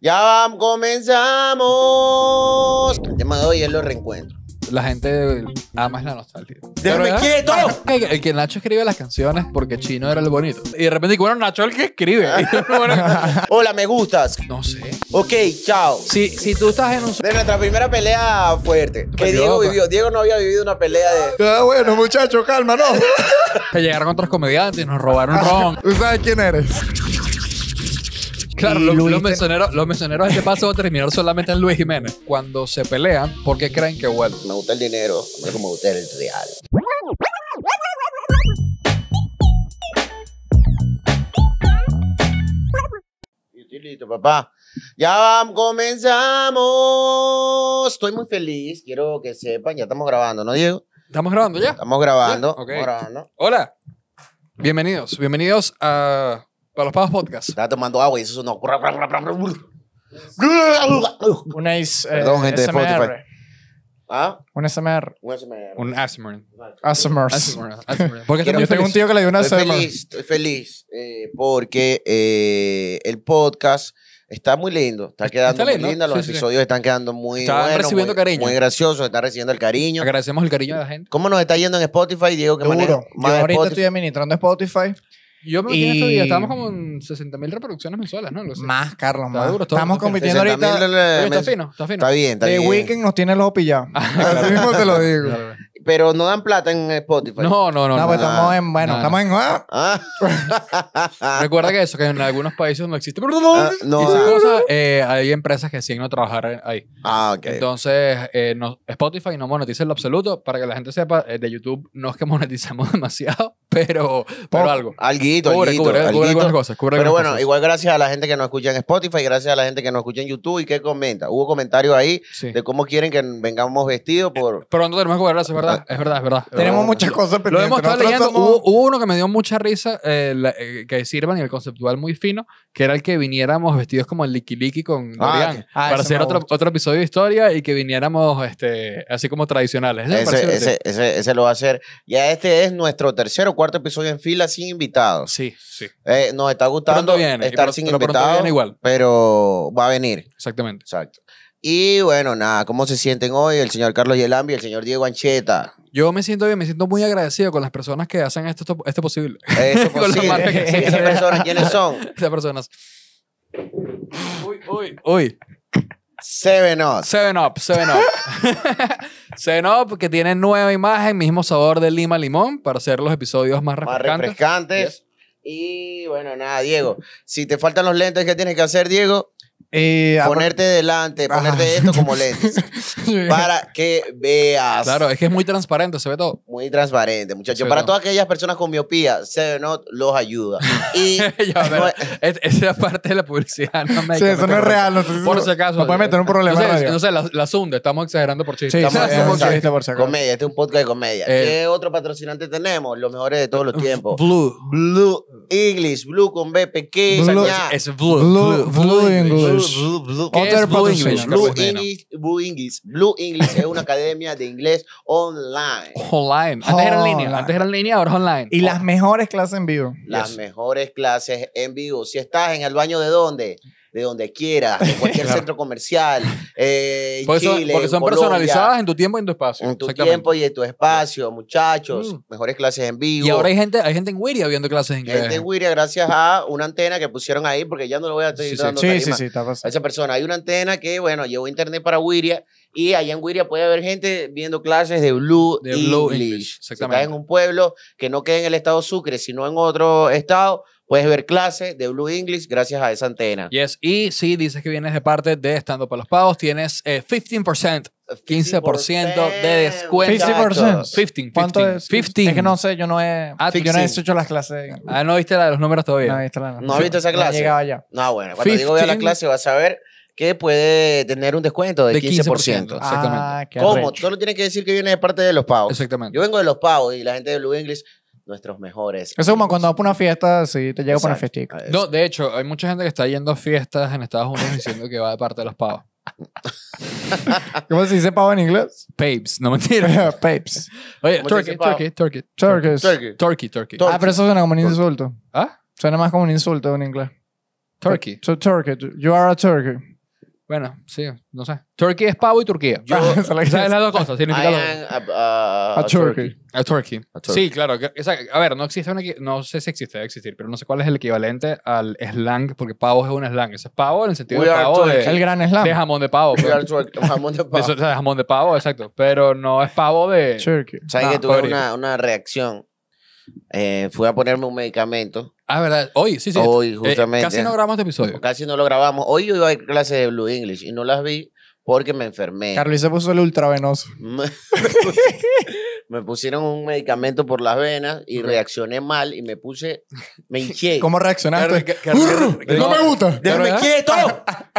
Ya comenzamos. El tema de hoy es los reencuentro. La gente ama la nostalgia. ¡Déjame Pero, El, que Nacho escribe las canciones porque Chino era el bonito. Y de repente, bueno, Nacho es el que escribe. Hola, me gustas. No sé. Ok, chao. Si, si tú estás en un... De nuestra primera pelea fuerte. Que pues Diego vivió. Pues. Diego no había vivido una pelea de... Ah, bueno, muchacho, calma, no. que llegaron otros comediantes y nos robaron ron. ¿Tú sabes quién eres? Claro, los, mesoneros, los mesoneros este paso van a terminar solamente en Luis Jiménez. Cuando se pelean, ¿por qué creen que vuelve? Me gusta el dinero, como me gusta el real. listo, papá. Ya comenzamos. Estoy muy feliz. Quiero que sepan, ya estamos grabando, ¿no, Diego? ¿Estamos grabando ya? Estamos grabando. grabando. Hola. Bienvenidos. Bienvenidos a los pavos podcast. Estaba tomando agua y eso sonó. Un ACE. Eh, Perdón, gente de Spotify. ¿Ah? Un SMR. Un SMR. Un ASMR. ASMR. Porque yo tengo un tío que le dio un ASMR. Estoy feliz, estoy feliz eh, porque eh, el podcast está muy lindo. Está quedando muy lindo. Los episodios están quedando muy Está recibiendo cariño. Muy graciosos. Está recibiendo el cariño. Agradecemos el cariño de la gente. ¿Cómo nos está yendo en Spotify, Diego? Que Duro. Yo ahorita estoy administrando Spotify. Yo me metí en estos estábamos como en mil reproducciones mensuales, ¿no? Más, Carlos, más. Duro, Estamos compitiendo ahorita. está fino, está fino. Está bien, está The bien. Weeknd nos tiene los pillado. Así mismo te lo digo. Pero no dan plata en Spotify. No, no, no. No, pues estamos en. Bueno, estamos en. Ah. Ah. Recuerda que eso, que en algunos países no existe. Pero no, no. Ah, eh, hay empresas que siguen a trabajar ahí. Ah, ok. Entonces, eh, Spotify no monetiza en lo absoluto. Para que la gente sepa, eh, de YouTube no es que monetizamos demasiado, pero, pero algo. Alguien pero bueno, igual gracias a la gente que nos escucha en Spotify, gracias a la gente que nos escucha en YouTube y que comenta. Hubo comentarios ahí de cómo quieren que vengamos vestidos por... Eh, Pero no tenemos que es verdad, ah. es verdad, es verdad. Tenemos muchas cosas pendientes. Lo hemos estado leyendo, hubo, uno que me dio mucha risa, eh, eh, que sirvan en el conceptual muy fino, que era el que viniéramos vestidos como el Liki Liki con ah, ah, para hacer otro, otro, episodio de historia y que viniéramos este, así como tradicionales. Ese, ese, ese, lo va a hacer. Ya este es nuestro tercer o cuarto episodio en fila sin invitados. Sí, sí. Eh, nos está gustando estar sin pero igual. pero va a venir. Exactamente. Exacto. Y bueno, nada, ¿cómo se sienten hoy el señor Carlos Yelambi el señor Diego Ancheta? Yo me siento bien, me siento muy agradecido con las personas que hacen esto, esto, posible. posible. ¿quiénes son? Esas personas. Uy, uy, uy. Seven Up. Seven Up, Seven Up. Seven Up, que tiene nueva imagen, mismo sabor de lima limón para hacer los episodios más refrescantes. Más refrescantes. Y bueno, nada, Diego, si te faltan los lentes, ¿qué tienes que hacer, Diego? Eh, ponerte delante, ponerte esto como lentes. para que veas. Claro, es que es muy transparente, se ve todo. Muy transparente, muchachos. Para todas aquellas personas con miopía, sevenot los ayuda. Y esa es, esa parte de la publicidad no me Sí, eso no es real. por si acaso. No puede meter un eh, problema. no sé, la, la estamos exagerando por chiste. Sí, estamos Comedia, este es un podcast de comedia. Eh, ¿Qué otro patrocinante tenemos? Los mejores de todos los tiempos. Blue. Blue English, Blue con B pequeño, es, Blue. Blue, blue, blue English. Blue English. Blue English, es una academia de inglés online. Online. Antes era en línea. Antes era en línea, ahora online. Y las oh. mejores clases en vivo. Las mejores clases en vivo. Si estás en el baño de dónde? de donde quiera, de cualquier centro comercial. Eh, porque son personalizadas en tu tiempo y en tu espacio. En tu tiempo y en tu espacio, muchachos. Mm. Mejores clases en vivo. Y ahora hay gente, hay gente en Wiria viendo clases en inglés. Gente en Wiria, gracias a una antena que pusieron ahí, porque ya no lo voy a estar sí, sí, sí, sí, está pasando. A esa persona. Hay una antena que, bueno, llevó internet para Wiria. Y allá en Wiria puede haber gente viendo clases de Blue, de Exactamente. Si en un pueblo que no queda en el estado Sucre, sino en otro estado, Puedes ver clases de Blue English gracias a esa antena. Yes. Y si dices que vienes de parte de Estando para los Pavos, tienes 15%. Eh, 15% de descuento. 15. 15, ¿Cuánto es? 15. Es que no sé, yo no he, ah, yo no he hecho las clases. Ah, no viste la de los números todavía. No, visto no. he visto esa clase. No llegaba ya. No, bueno, cuando digo vea la clase vas a ver que puede tener un descuento de, 15%. Exactamente. Ah, ¿Cómo? Solo tienes que decir que vienes de parte de los pavos. Exactamente. Yo vengo de los pavos y la gente de Blue English nuestros mejores. Eso es como cuando vas para una fiesta, sí, te llega para una fiestica. No, de hecho, hay mucha gente que está yendo a fiestas en Estados Unidos diciendo que va de parte de los pavos. ¿Cómo se dice pavo en inglés? Papes, no mentira. Papes. Oye, turkey, turkey, turkey, turkey. Turkey. Turkey, turkey. Ah, pero eso suena como un insulto. ¿Ah? Suena más como un insulto en inglés. Turkey. So, turkey. You are a turkey. Bueno, sí, no sé. Turkey es pavo y Turquía. Yo, o las dos cosas. Significa a, a, turkey. A turkey. Sí, claro. a ver, no existe una, no sé si existe, debe existir, pero no sé cuál es el equivalente al slang, porque pavo es un slang. es pavo en el sentido de pavo Es el gran slang. de jamón de pavo. Es pues. jamón de pavo. Eso, jamón de pavo, exacto. Pero no es pavo de... Turkey. O sea, ah, que tuve una, una reacción eh, fui a ponerme un medicamento. Ah, ¿verdad? Hoy, sí, sí. Hoy, eh, justamente. casi no grabamos este episodio. Casi no lo grabamos. Hoy yo iba a clases de Blue English y no las vi porque me enfermé. Carlos se puso el ultravenoso. me pusieron un medicamento por las venas y reaccioné mal y me puse, me hinché. ¿Cómo reaccionaste? Car no, me gusta. ¡Déjame quieto!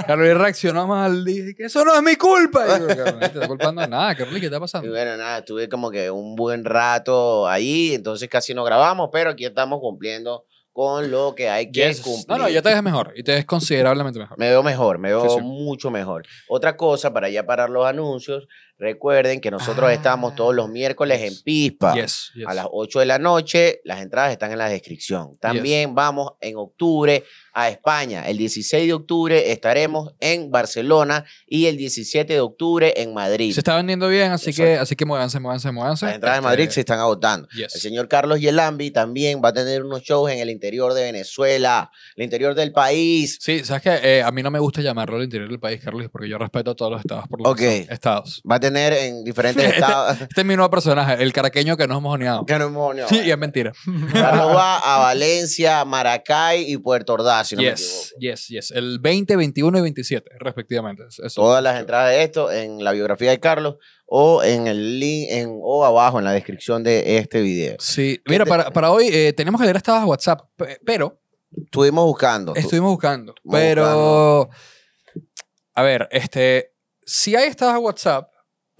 Carlos reaccionó mal. Dije que eso no es mi culpa. Y no te culpando nada. Carlos, ¿qué está pasando? Y bueno, nada, estuve como que un buen rato ahí, entonces casi no grabamos, pero aquí estamos cumpliendo con lo que hay que cumplir. No, no, ya te ves mejor y te ves considerablemente mejor. Me veo mejor, me veo mucho mejor. Otra cosa, para ya parar los anuncios, Recuerden que nosotros estamos todos los ah, miércoles en Pispa a las 8 de la noche. Las entradas están en la descripción. También vamos en octubre a España. El 16 de octubre estaremos en Barcelona y el 17 de octubre en Madrid. Se está vendiendo bien, así que así que muévanse, muévanse, muévanse. Las entradas de Madrid este se están agotando. El señor Carlos Yelambi también va a tener unos shows en el interior de Venezuela, el interior del país. Sí, sabes que eh, a mí no me gusta llamarlo el interior del país, Carlos, porque yo respeto a todos los estados por los estados. Va a tener en diferentes este, estados. Este es mi nuevo personaje, el caraqueño que nos hemos moneado. Que no hemos Sí, es mentira. a Valencia, Maracay y Puerto Ordaz, si no yes, me Yes, yes. El 20, 21 y 27, respectivamente. Todas las entradas de esto en la biografía de Carlos o en el link o abajo en la descripción de este video. Sí, mira, para, hoy eh, tenemos que leer estas WhatsApp, pero... Estuvimos buscando. Estuvimos buscando, pero... A ver, este, si hay estas WhatsApp,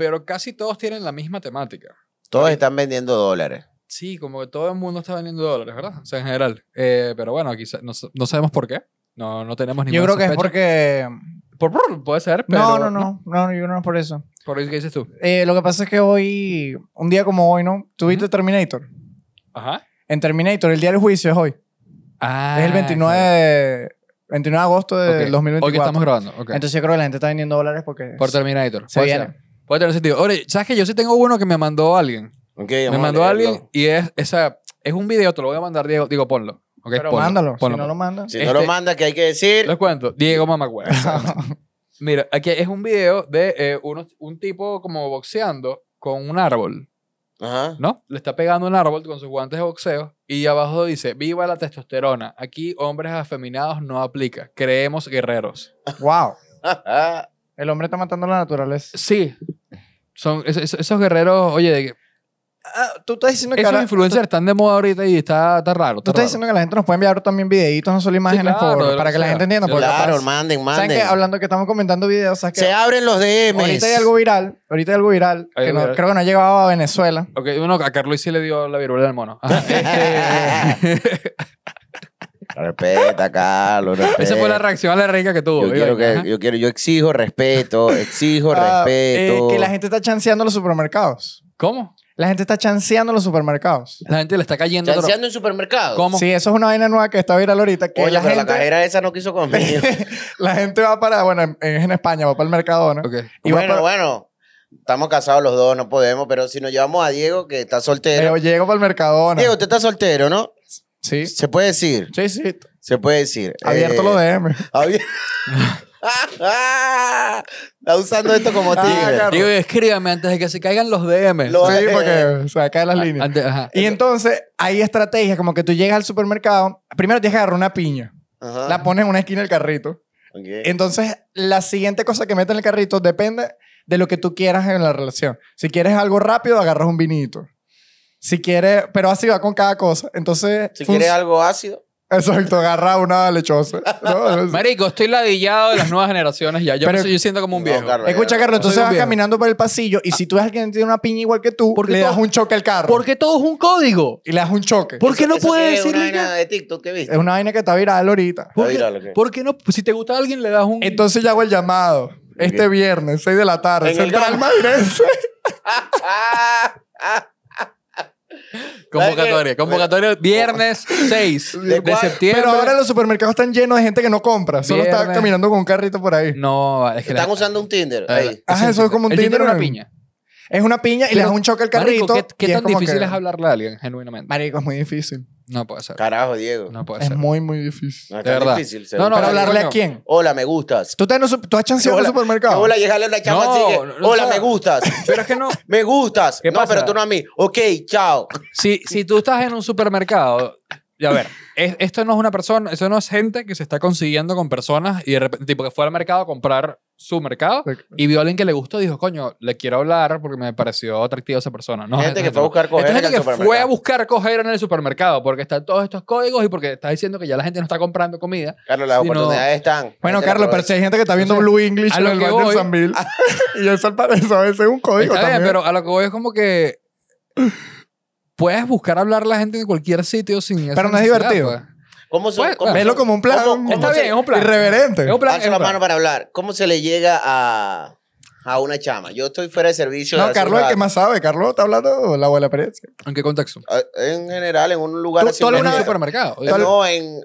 pero casi todos tienen la misma temática. Todos están vendiendo dólares. Sí, como que todo el mundo está vendiendo dólares, ¿verdad? O sea, en general. Eh, pero bueno, aquí no, sabemos por qué. No, no tenemos ninguna Yo creo que es porque... Por, puede ser, pero... No, no, no, no, yo no es por eso. ¿Por qué dices tú? Eh, lo que pasa es que hoy, un día como hoy, ¿no? ¿Tuviste Terminator? Ajá. En Terminator, el día del juicio es hoy. Ah. Es el 29 de... 29 de agosto de 2024. Hoy que estamos grabando. Entonces yo creo que la gente está vendiendo dólares porque... Por Terminator. Se viene. Puede tener sentido. Oye, ¿sabes qué? Yo sí tengo uno que me mandó alguien. me mandó alguien y es, es un video, te lo voy a mandar, Diego. Digo, ponlo. Pero mándalo, si no lo manda. Si no lo este, manda, ¿qué hay que decir? Les cuento. Diego mamacuera. Mira, aquí es un video de eh, uno, un tipo como boxeando con un árbol. ¿No? Le está pegando un árbol con sus guantes de boxeo y abajo dice, viva la testosterona. Aquí hombres afeminados no aplica. Creemos guerreros. ¡Wow! El hombre está matando a la naturaleza. Sí, son esos, guerreros, oye, ah, tú estás diciendo que esos influencers están de moda ahorita y está, raro. tú estás diciendo que la gente nos puede enviar también videitos, no solo imágenes, para que, la gente entienda. Claro, manden, manden. ¿Saben que Hablando que estamos comentando videos, Se abren los DMs. Ahorita hay algo viral, ahorita hay algo viral, que creo que no ha llegado a Venezuela. Ok, bueno a Carlos sí le dio la viruela del mono. Este, Respeta, Carlos. Esa fue la reacción a la rica que tuvo. Yo, quiero que, yo, quiero, yo exijo respeto, exijo ah, respeto. Eh, que la gente está chanceando los supermercados. ¿Cómo? La gente está chanceando los supermercados. La gente le está cayendo. ¿Chanceando en supermercados? ¿Cómo? Sí, eso es una vaina nueva que está viral ahorita. Que Oye, la pero gente... la cajera esa no quiso conmigo. la gente va para, bueno, en, España, va para el Mercadona. Y bueno, bueno. Estamos casados los dos, no podemos, pero si nos llevamos a Diego, que está soltero. Pero eh, Diego para el Mercadona. Diego, usted está soltero, ¿no? Se puede decir. Sí, sí. Se puede decir. Abierto eh, los DM. Está usando esto como ah, tigre. Digo, escríbame antes de que se caigan los DM. sí, porque eh, se caen las ah, líneas. Y entonces hay estrategias como que tú llegas al supermercado, primero tienes que agarrar una piña, la pones en una esquina del carrito. Entonces, la siguiente cosa que metes en el carrito depende de lo que tú quieras en la relación. Si quieres algo rápido, agarras un vinito. Si quiere, pero así va con cada cosa. Entonces. Si quiere algo ácido. Exacto, agarra una lechosa. Marico, estoy ladillado de las nuevas generaciones ya. Yo, siento como un viejo. Escucha, Carlos, entonces vas caminando por el pasillo y si tú ves a alguien que tiene una piña igual que tú, porque le das un choque al carro. Porque todo es un código. Y le das un choque. ¿Por qué no puedes decir Es una vaina de TikTok que viste. Es una vaina que está viral ahorita. ¿Por qué, no? Si te gusta alguien, le das un... Entonces yo hago el llamado. Este viernes, 6 de la tarde. En Central Madrid. Convocatoria, convocatoria. Viernes 6 de, septiembre. Pero ahora los supermercados están llenos de gente que no compra. Solo está caminando con un carrito por ahí. No, es que Están usando un Tinder. Ah, eso es como un el Tinder. Es una piña. Es una piña y le da un choque al carrito. Marico, ¿Qué, tan difícil es hablarle a alguien, genuinamente? Marico, es muy difícil. No puede ser. Carajo, Diego. No puede ser. Es muy, muy difícil. Es Difícil, no, no, pero hablarle a quién. Hola, me gustas. Tú, has, tú chanceado en el supermercado. Hola, llegale a una chama no, así Hola, me gustas. Pero es que no. me gustas. no, pero tú no a mí. Ok, chao. Si, si tú estás en un supermercado y a ver, esto no es una persona, eso no es gente que se está consiguiendo con personas y de repente, tipo, que fue al mercado a comprar su mercado y vio a alguien que le gustó y dijo, coño, le quiero hablar porque me pareció atractiva esa persona. No, gente que fue a buscar coger en gente el que fue a buscar coger en el supermercado porque están todos estos códigos y porque está diciendo que ya la gente no está comprando comida. Carlos, las oportunidades están. Bueno, Carlos, pero si hay gente que está viendo Blue English en el San Bill, y eso, eso, es un código. también. pero a lo que voy es como que puedes buscar hablar a la gente en cualquier sitio sin Pero no es divertido. Pues. ¿Cómo se, velo pues, como un plan. está bien, es un plan. Irreverente. Es un la mano para hablar. ¿Cómo se le llega a, a una chama? Yo estoy fuera de servicio. No, Carlos ¿qué que más sabe. Carlos está hablando la abuela Pérez. ¿En qué contexto? Ah, en general, en un lugar ¿Tú, en supermercado? No, en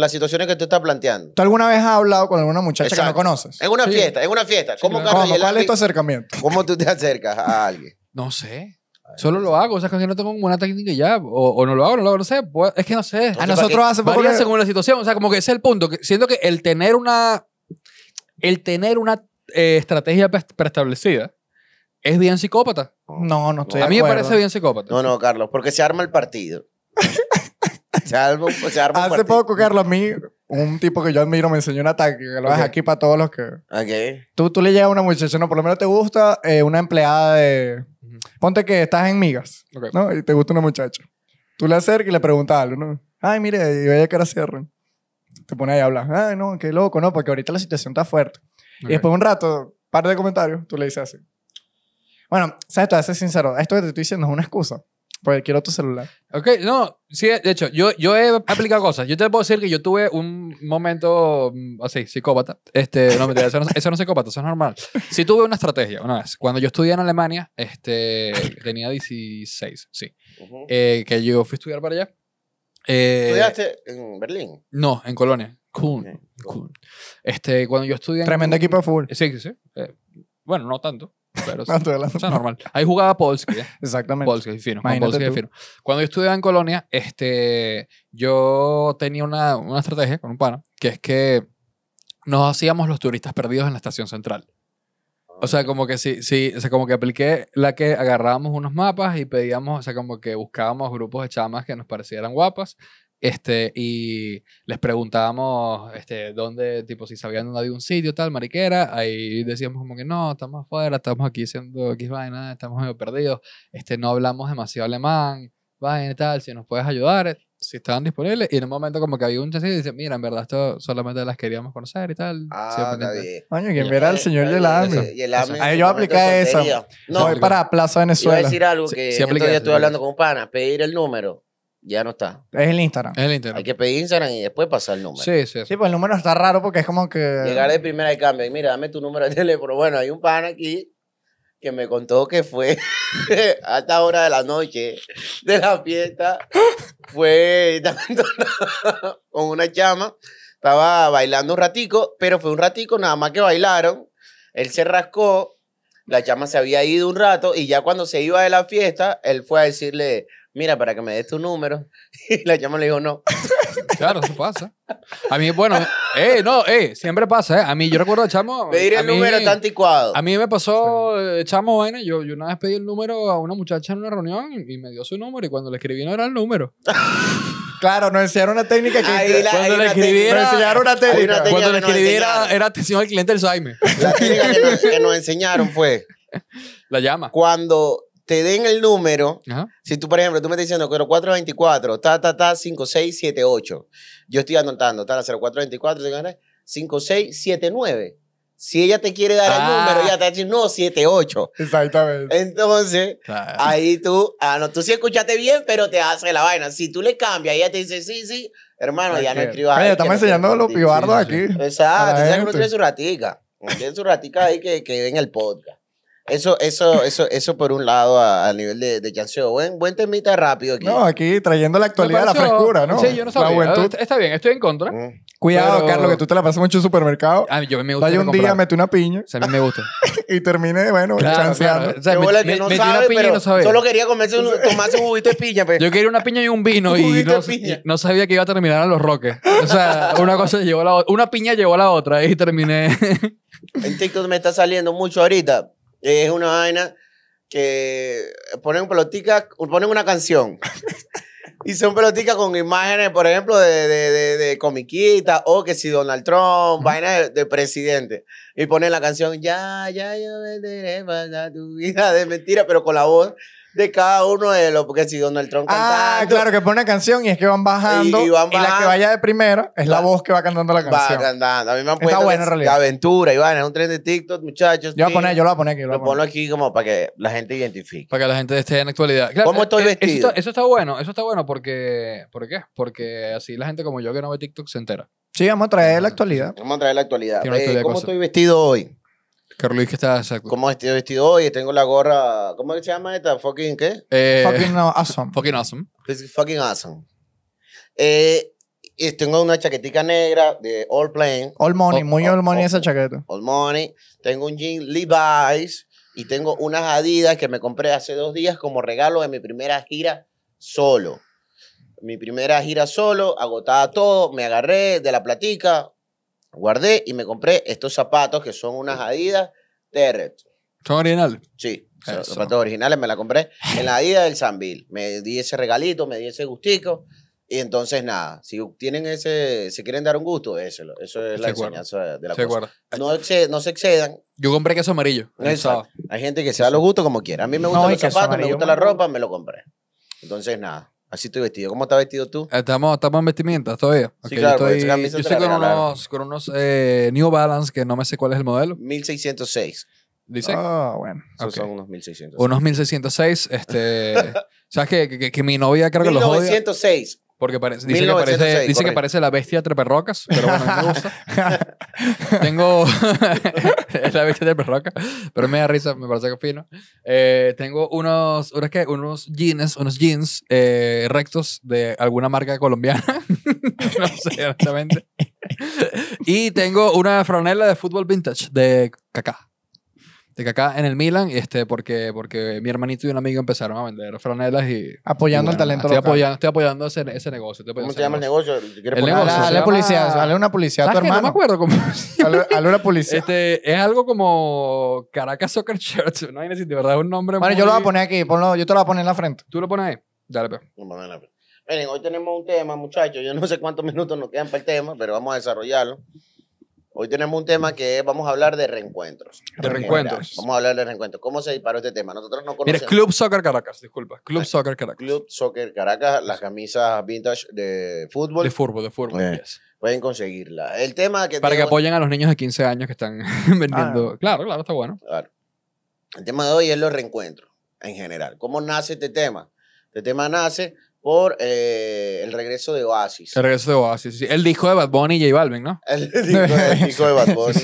las situaciones que tú estás planteando. ¿Tú alguna vez has hablado con alguna muchacha que no conoces? En una fiesta, en una fiesta. ¿Cómo, ¿Cuál es tu acercamiento? ¿Cómo tú te acercas a alguien? No sé. Solo lo hago, o sea, que no tengo una técnica ya, o, no lo hago, no lo hago, no sé, pues, es que no sé. A nosotros hace poco varía según la situación, o sea, como que ese es el punto, que siento que el tener una el tener una eh, estrategia preestablecida es bien psicópata. No, no estoy A mí me parece bien psicópata. No, no, Carlos, porque se arma el partido. se arma, se arma Hace poco, Carlos, a mí un tipo que yo admiro me enseñó un ataque, que lo dejo aquí para todos los que... Okay. Tú, tú le llegas a una muchacha, no, por lo menos te gusta eh, una empleada de... Ponte que estás en migas, ¿no? Y te gusta una muchacha. Tú le acercas y le preguntas algo, ¿no? Ay, mire, y vaya que ahora cierran. Te pone ahí a hablar. Ay, no, qué loco, ¿no? Porque ahorita la situación está fuerte. Y después de un rato, par de comentarios, tú le dices así. Bueno, sabes, te voy a ser sincero. Esto que te estoy diciendo es una excusa quiero otro celular. Ok, no, sí, de hecho, yo, yo he aplicado cosas. Yo te puedo decir que yo tuve un momento mm, así, psicópata. Este, no, mentira, eso no, es psicópata, eso es normal. Sí tuve una estrategia una vez. Cuando yo estudié en Alemania, este, tenía 16, sí. Eh, que yo fui a estudiar para allá. Eh, ¿Estudiaste en Berlín? No, en Colonia. Cool, Okay. Este, cuando yo estudié... Tremendo equipo de fútbol. Sí, sí. sí. Eh, bueno, no tanto. Pero normal. Ahí jugaba Polsky. Exactamente. Polsky, fino. Cuando yo estudiaba en Colonia, este, yo tenía una, una estrategia con un pana, que es que nos hacíamos los turistas perdidos en la estación central. O sea, como que sí, sí, o sea, como que apliqué la que agarrábamos unos mapas y pedíamos, o sea, como que buscábamos grupos de chamas que nos parecieran guapas este, y les preguntábamos este, dónde, tipo, si sabían dónde había un sitio, tal, mariquera. Ahí decíamos como que no, estamos afuera, estamos aquí haciendo X vaina, estamos medio perdidos. Este, no hablamos demasiado alemán, vaina tal, si nos puedes ayudar, si estaban disponibles. Y en un momento como que había un chasis y dice, mira, en verdad, esto solamente las queríamos conocer y tal. Ah, Coño, que mira el señor Yelami. Ahí yo apliqué eso. No, voy para Plaza Venezuela. Iba a decir algo que yo hablando con un pana, pedir el número ya no está. Es el Instagram. Es Instagram. Hay que pedir Instagram y después pasar el número. Sí, sí, sí. pues el número está raro porque es como que. Llegar de primera de cambio. Y mira, dame tu número de teléfono. Bueno, hay un pan aquí que me contó que fue a esta hora de la noche de la fiesta. Fue con una chama. Estaba bailando un ratico, pero fue un ratico nada más que bailaron. Él se rascó. La chama se había ido un rato y ya cuando se iba de la fiesta, él fue a decirle mira, para que me des tu número. Y la llama le dijo, no. Claro, eso pasa. A mí, bueno, eh, no, eh, siempre pasa, eh. A mí, yo recuerdo, chamo. Pedir el número está anticuado. A mí me pasó, eh, chamo, bueno, yo, yo una vez pedí el número a una muchacha en una reunión y, me dio su número y cuando le escribí no era el número. Claro, nos enseñaron una técnica que ahí la, cuando le escribiera, nos enseñaron una técnica. cuando le escribí era atención al cliente del Saime. La técnica que nos enseñaron fue la llama. Cuando te den el número, si tú, por ejemplo, tú me estás diciendo 0424, ta, ta, ta, 5678. Yo estoy anotando, ta, la 0424, 5679. Si ella te quiere dar el ah. número, ella te dice, no, 78. Exactamente. Entonces, ahí tú, ah, no, tú sí escuchaste bien, pero te hace la vaina. Si tú le cambias, ella te dice, sí, sí, hermano, ya no escribas. Oye, estamos enseñando los pibardos aquí. Exacto, ya que uno tiene su ratica. Tiene su ratica ahí que, que en el podcast. Eso, eso, eso, eso por un lado a, nivel de, de chanceo. Buen, buen temita rápido aquí. No, aquí trayendo la actualidad, la frescura, ¿no? Sí, yo no sabía. Está bien, estoy en contra. Mm. Cuidado, Carlos, que tú te la pasas mucho en supermercado. A yo me gusta. Vaya un día, mete una piña. O sea, a mí me gusta. y terminé, bueno, claro, chanceando. O sea, me, que no sabe, pero Solo quería comerse un, tomarse un juguito de piña. Pero... Pues. Yo quería una piña y un vino y, no, sabía que iba a terminar a los roques. O sea, una cosa llevó a la otra. Una piña llegó a la otra y terminé. en TikTok me está saliendo mucho ahorita es una vaina que ponen pelotica, ponen una canción. y son peloticas con imágenes, por ejemplo, de, de, de, comiquita, o que si Donald Trump, vaina de, presidente. Y ponen la canción, ya, ya, yo me para tu vida de mentira, pero con la voz de cada uno de los porque si Donald Trump Ah, claro, que pone canción y es que van bajando. Y, van bajando. la que vaya de primera es la voz que va cantando la canción. Va cantando. A mí me han puesto Está buena, en realidad. Aventura, Iván, es un tren de TikTok, muchachos. Yo, voy a poner, yo lo voy a poner aquí. Lo, pongo aquí como para que la gente identifique. Para que la gente esté en actualidad. ¿Cómo eh, estoy eh, vestido? Eso está, bueno, eso está bueno porque. ¿Por qué? Porque así la gente como yo que no ve TikTok se entera. Sí, vamos a traer la actualidad. Vamos a traer la actualidad. Eh, ¿Cómo estoy vestido hoy? Carlos ¿qué estás? está ¿Cómo estoy vestido hoy? Tengo la gorra. ¿Cómo se llama esta? ¿Fucking qué? Eh, fucking awesome. Fucking awesome. fucking awesome. Eh, tengo una chaquetica negra de All Plain. All Money, oh, muy oh, All, Money oh. esa chaqueta. All Money. Tengo un jean Levi's y tengo unas Adidas que me compré hace dos días como regalo de mi primera gira solo. Mi primera gira solo, agotada todo, me agarré de la platica, Guardé y me compré estos zapatos que son unas Adidas Terret. ¿Son originales? Sí, zapatos originales. Me la compré en la Adidas del Sanville. Me di ese regalito, me di ese gustico. Y entonces, nada, si tienen ese, si quieren dar un gusto, Eso es la enseñanza de la cosa. No, no, se excedan. Yo compré que es amarillo. Exacto. Hay gente que se da los gustos como quiera. A mí me gustan los zapatos, me gusta la ropa, me lo compré. Entonces, nada. Así estoy vestido. ¿Cómo estás vestido tú? Estamos, estamos en vestimenta todavía. yo estoy, con unos, eh, New Balance que no me sé cuál es el modelo. 1606. Dice. Ah, bueno. Esos son unos 1606. Unos 1606. Este, ¿Sabes que, que, mi novia creo que los odia? 1906. Porque parece, dice, que parece, dice que parece la bestia treperrocas, pero bueno, me gusta. tengo. es la bestia treperrocas, pero me da risa, me parece que fino. Eh, tengo unos, ¿unos, qué? unos jeans, unos jeans eh, rectos de alguna marca colombiana. no sé exactamente. y tengo una franela de fútbol vintage de caca de acá en el Milan, este, porque, porque mi hermanito y un amigo empezaron a vender franelas y... Apoyando al talento estoy Apoyando, estoy apoyando ese, negocio. ¿Cómo se llama el negocio? El negocio. Dale, dale una policía a tu hermano. No me acuerdo cómo... dale, una policía. Este, es algo como Caracas Soccer Church, no hay necesidad, de verdad, es un nombre Bueno, yo lo voy a poner aquí, ponlo, yo te lo voy a poner en la frente. ¿Tú lo pones ahí? Dale, pues. pues. Miren, hoy tenemos un tema, muchachos, yo no sé cuántos minutos nos quedan para el tema, pero vamos a desarrollarlo. Hoy tenemos un tema que vamos a hablar de reencuentros. De reencuentros. Vamos a hablar de reencuentros. ¿Cómo se disparó este tema? Nosotros no conocemos. Club Soccer Caracas, disculpa. Club eh, Soccer Caracas. Club Soccer Caracas, las camisas vintage de fútbol. De fútbol, de fútbol. Eh, pueden conseguirla. El tema que. Para que apoyen a los niños de 15 años que están vendiendo. Ah. Claro, claro, está bueno. El tema de hoy es los reencuentros en general. ¿Cómo nace este tema? Este tema nace por eh, el regreso de Oasis. El regreso de Oasis, El disco de Bad Bunny y J Balvin, ¿no? El disco, de Bad Bunny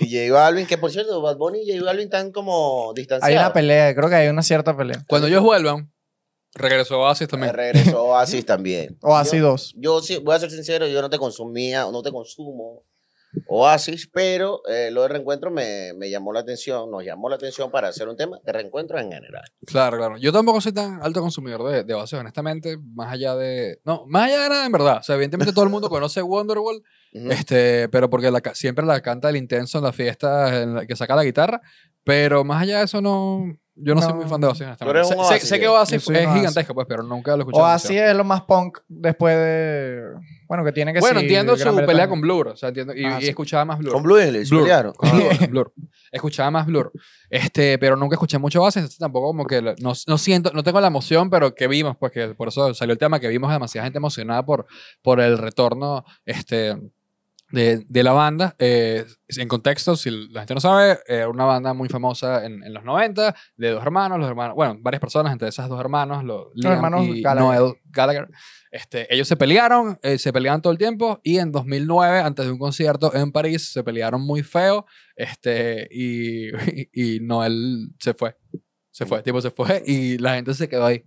y J Balvin, que por cierto, Bad Bunny y J Balvin están como distanciados. Hay una pelea, creo que hay una cierta pelea. Cuando ellos vuelvan, regresó Oasis también. regresó Oasis también. Oasis 2. Yo, yo sí, voy a ser sincero, yo no te consumía, no te consumo Oasis, pero eh, lo de reencuentro me, llamó la atención, nos llamó la atención para hacer un tema de reencuentro en general. Claro, claro. Yo tampoco soy tan alto consumidor de, de Oasis, honestamente, más allá de... No, más allá de nada, en verdad. O sea, evidentemente todo el mundo conoce Wonderwall, este, pero porque siempre la canta el intenso en las fiestas que saca la guitarra, pero más allá de eso no... Yo no, soy muy fan de Oasis, honestamente. Sé, que Oasis es gigantesco, pues, pero nunca lo he escuchado. Oasis es lo más punk después de bueno, que tiene que ser... Bueno, entiendo su pelea con Blur. O sea, entiendo, y, ah, escuchaba más Blur. Con Blur. Blur, con Blur. Escuchaba más Blur. Este, pero nunca escuché mucho Oasis, tampoco como que no, no siento, no tengo la emoción, pero que vimos, pues que por eso salió el tema, que vimos demasiada gente emocionada por, por el retorno este, de, la banda. Eh, en contexto, si la gente no sabe, era eh, una banda muy famosa en, los 90, de dos hermanos, los hermanos, bueno, varias personas, entre esas dos hermanos, los, hermanos Gallagher. Noel Este, ellos se pelearon, eh, se peleaban todo el tiempo y en 2009, antes de un concierto en París, se pelearon muy feo este, y, y, y Noel se fue. Se fue, tipo se fue y la gente se quedó ahí.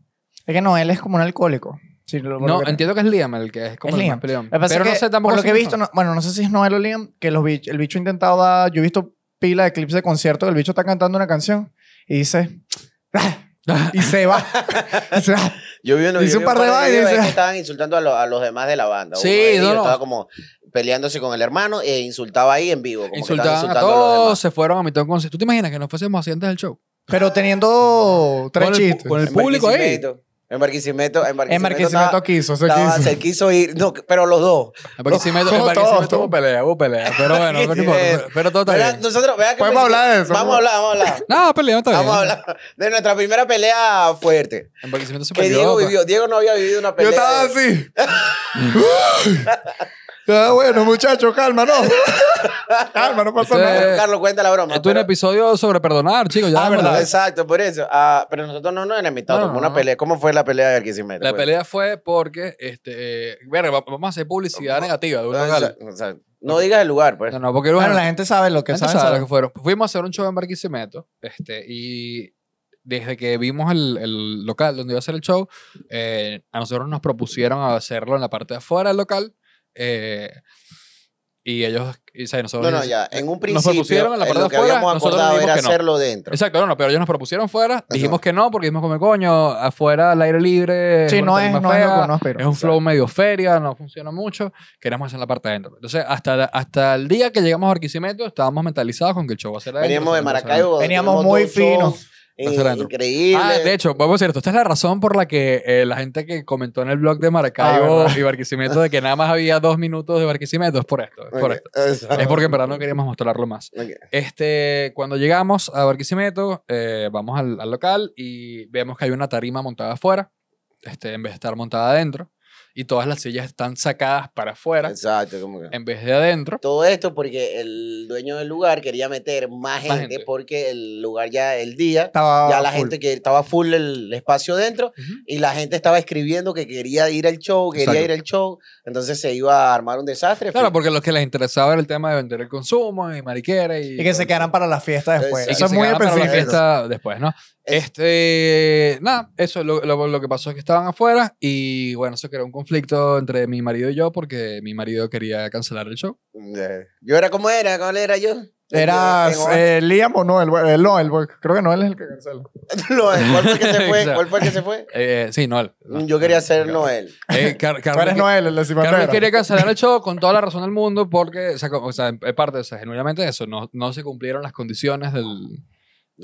Es que Noel es como un alcohólico no, entiendo que es Liam el que es como el Liam. Pero no sé tampoco. lo que he visto, bueno, no sé si es Noel o Liam, que el bicho ha intentado Yo he visto pila de clips de concierto, el bicho está cantando una canción y dice. Ah", y se va. Yo vi, hice un par de bailes. Que estaban insultando a, los demás de la banda. Sí, no, Estaba como peleándose con el hermano e insultaba ahí en vivo. Como Insultaban a todos, se fueron a mitad de concierto. ¿Tú te imaginas que no fuésemos así antes del show? Pero teniendo tres chistes. con el público ahí. En Barquisimeto, en Barquisimeto. quiso, se quiso. Se quiso ir, no, pero los dos. En Barquisimeto, en Barquisimeto hubo pelea, hubo pelea. Pero bueno, eh, Pero todo está bien. Nosotros, vea que Podemos hablar de eso. Vamos a hablar, vamos a hablar. no, pelea, está bien. Vamos a hablar de nuestra primera pelea fuerte. En Barquisimeto se peleó. Que Diego pues. vivió. Diego no había vivido una pelea. Yo estaba así. Ah, bueno, muchachos, calma, no. calma, no pasa nada. Carlos, cuenta la broma. Esto es un episodio sobre perdonar, chicos. Ya ah, verdad. Exacto, por eso. Ah, pero nosotros no nos enemitamos. una pelea. ¿Cómo fue la pelea de Barquisimeto? La pues. pelea fue porque, este, vamos a hacer publicidad negativa no digas el lugar, pues. No, no, porque bueno, la gente sabe lo que sabe. fueron. Fuimos a hacer un show en Barquisimeto, este, y desde que vimos el, el, local donde iba a ser el show, eh, a nosotros nos propusieron hacerlo en la parte de afuera del local eh, y ellos, nosotros. No, no, ya. Eh, en un principio. Nos propusieron en la parte de nosotros era hacerlo dentro. Exacto, no, pero ellos nos propusieron fuera. Dijimos que no, porque dijimos, como coño, afuera, al aire libre. Sí, no es, no, es, no, es un flow medio feria, no funciona mucho. queríamos hacer la parte de adentro. Entonces, hasta, hasta el día que llegamos a Arquisimeto estábamos mentalizados con que el show va a ser adentro. Veníamos de Maracaibo. Veníamos muy finos. Eh, increíble. Ah, de hecho, vamos a decir esto. Esta es la razón por la que eh, la gente que comentó en el blog de Maracaibo ah, y Barquisimeto de que nada más había dos minutos de Barquisimeto es por esto. Es, por esto. es porque en verdad no queríamos mostrarlo más. Este, cuando llegamos a Barquisimeto, eh, vamos al, al, local y vemos que hay una tarima montada afuera, este, en vez de estar montada adentro y todas las sillas están sacadas para afuera. Exacto, En vez de adentro. Todo esto porque el dueño del lugar quería meter más, gente, porque el lugar ya el día, estaba ya la full. gente que estaba full el espacio dentro y la gente estaba escribiendo que quería ir al show, quería ir al show, entonces se iba a armar un desastre. Claro, porque lo que les interesaba era el tema de vender el consumo y mariquera y... que se pues, quedaran para la fiesta después. Eso es muy después, ¿no? Este, nada, eso lo, lo, lo, que pasó es que estaban afuera y bueno, eso creó un conflicto entre mi marido y yo porque mi marido quería cancelar el show. ¿Yo era como era? ¿Cuál era yo? ¿Eras eh, Liam o Noel? Eh, Noel, creo que Noel es el que cancela. Noel, ¿cuál fue el que se fue? ¿Cuál fue que se fue? Eh, sí, Noel. yo quería ser Noel. Eh, Car ¿Cuál es Noel, el Carlos quería cancelar el show con toda la razón del mundo porque, o sea, o parte, o sea, genuinamente eso, no, no se cumplieron las condiciones del,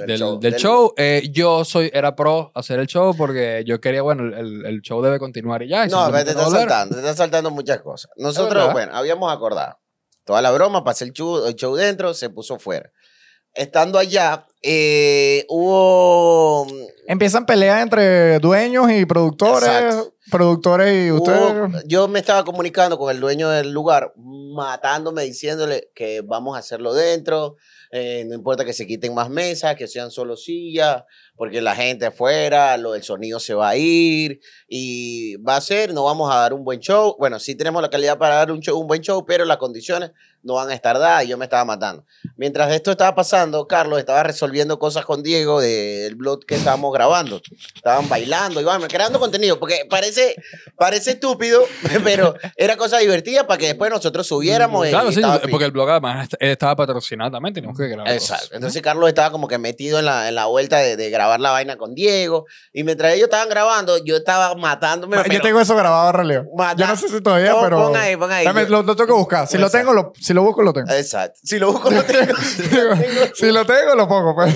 del, show. Eh, yo soy, era pro hacer el show porque yo quería, bueno, el, el show debe continuar y ya. no, te estás saltando, te saltando muchas cosas. Nosotros, bueno, habíamos acordado. Toda la broma, pasé el show, el show dentro, se puso fuera. Estando allá, eh, hubo... Empiezan peleas entre dueños y productores. Productores y ustedes. yo me estaba comunicando con el dueño del lugar, matándome, diciéndole que vamos a hacerlo dentro, eh, no importa que se quiten más mesas, que sean solo sillas, porque la gente afuera, lo del sonido se va a ir y va a ser, no vamos a dar un buen show. Bueno, sí tenemos la calidad para dar un, show, un buen show, pero las condiciones no van a estar dadas y yo me estaba matando. Mientras esto estaba pasando, Carlos estaba resolviendo cosas con Diego del blog que estábamos grabando. Estaban bailando, iban creando contenido, porque parece, parece estúpido, pero era cosa divertida para que después nosotros subiéramos. Claro, sí, porque el blog además estaba patrocinado también, teníamos que grabar. Exacto. Entonces Carlos estaba como que metido en la, en la vuelta de, de grabar grabar la vaina con Diego. Y mientras ellos estaban grabando, yo estaba matándome. yo tengo eso grabado, Raleo. Yo no sé si todavía, pero. Pon ahí, pon ahí. Dame, tengo que buscar. Si lo tengo, si lo busco, lo tengo. Exacto. Si lo busco, lo tengo. si, lo tengo lo pongo. Pues.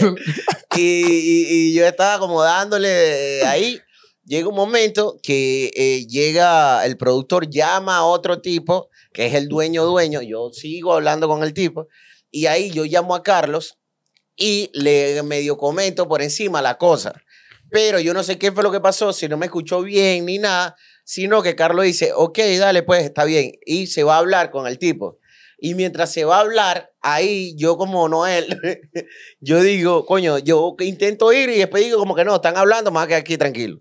Y, yo estaba acomodándole... Eh, ahí. Llega un momento que eh, llega el productor, llama a otro tipo, que es el dueño dueño. Yo sigo hablando con el tipo. Y ahí yo llamo a Carlos y le medio comento por encima la cosa. Pero yo no sé qué fue lo que pasó, si no me escuchó bien ni nada, sino que Carlos dice, ok, dale, pues está bien. Y se va a hablar con el tipo. Y mientras se va a hablar, ahí yo como Noel, yo digo, coño, yo intento ir y después digo como que no, están hablando, más que aquí tranquilo.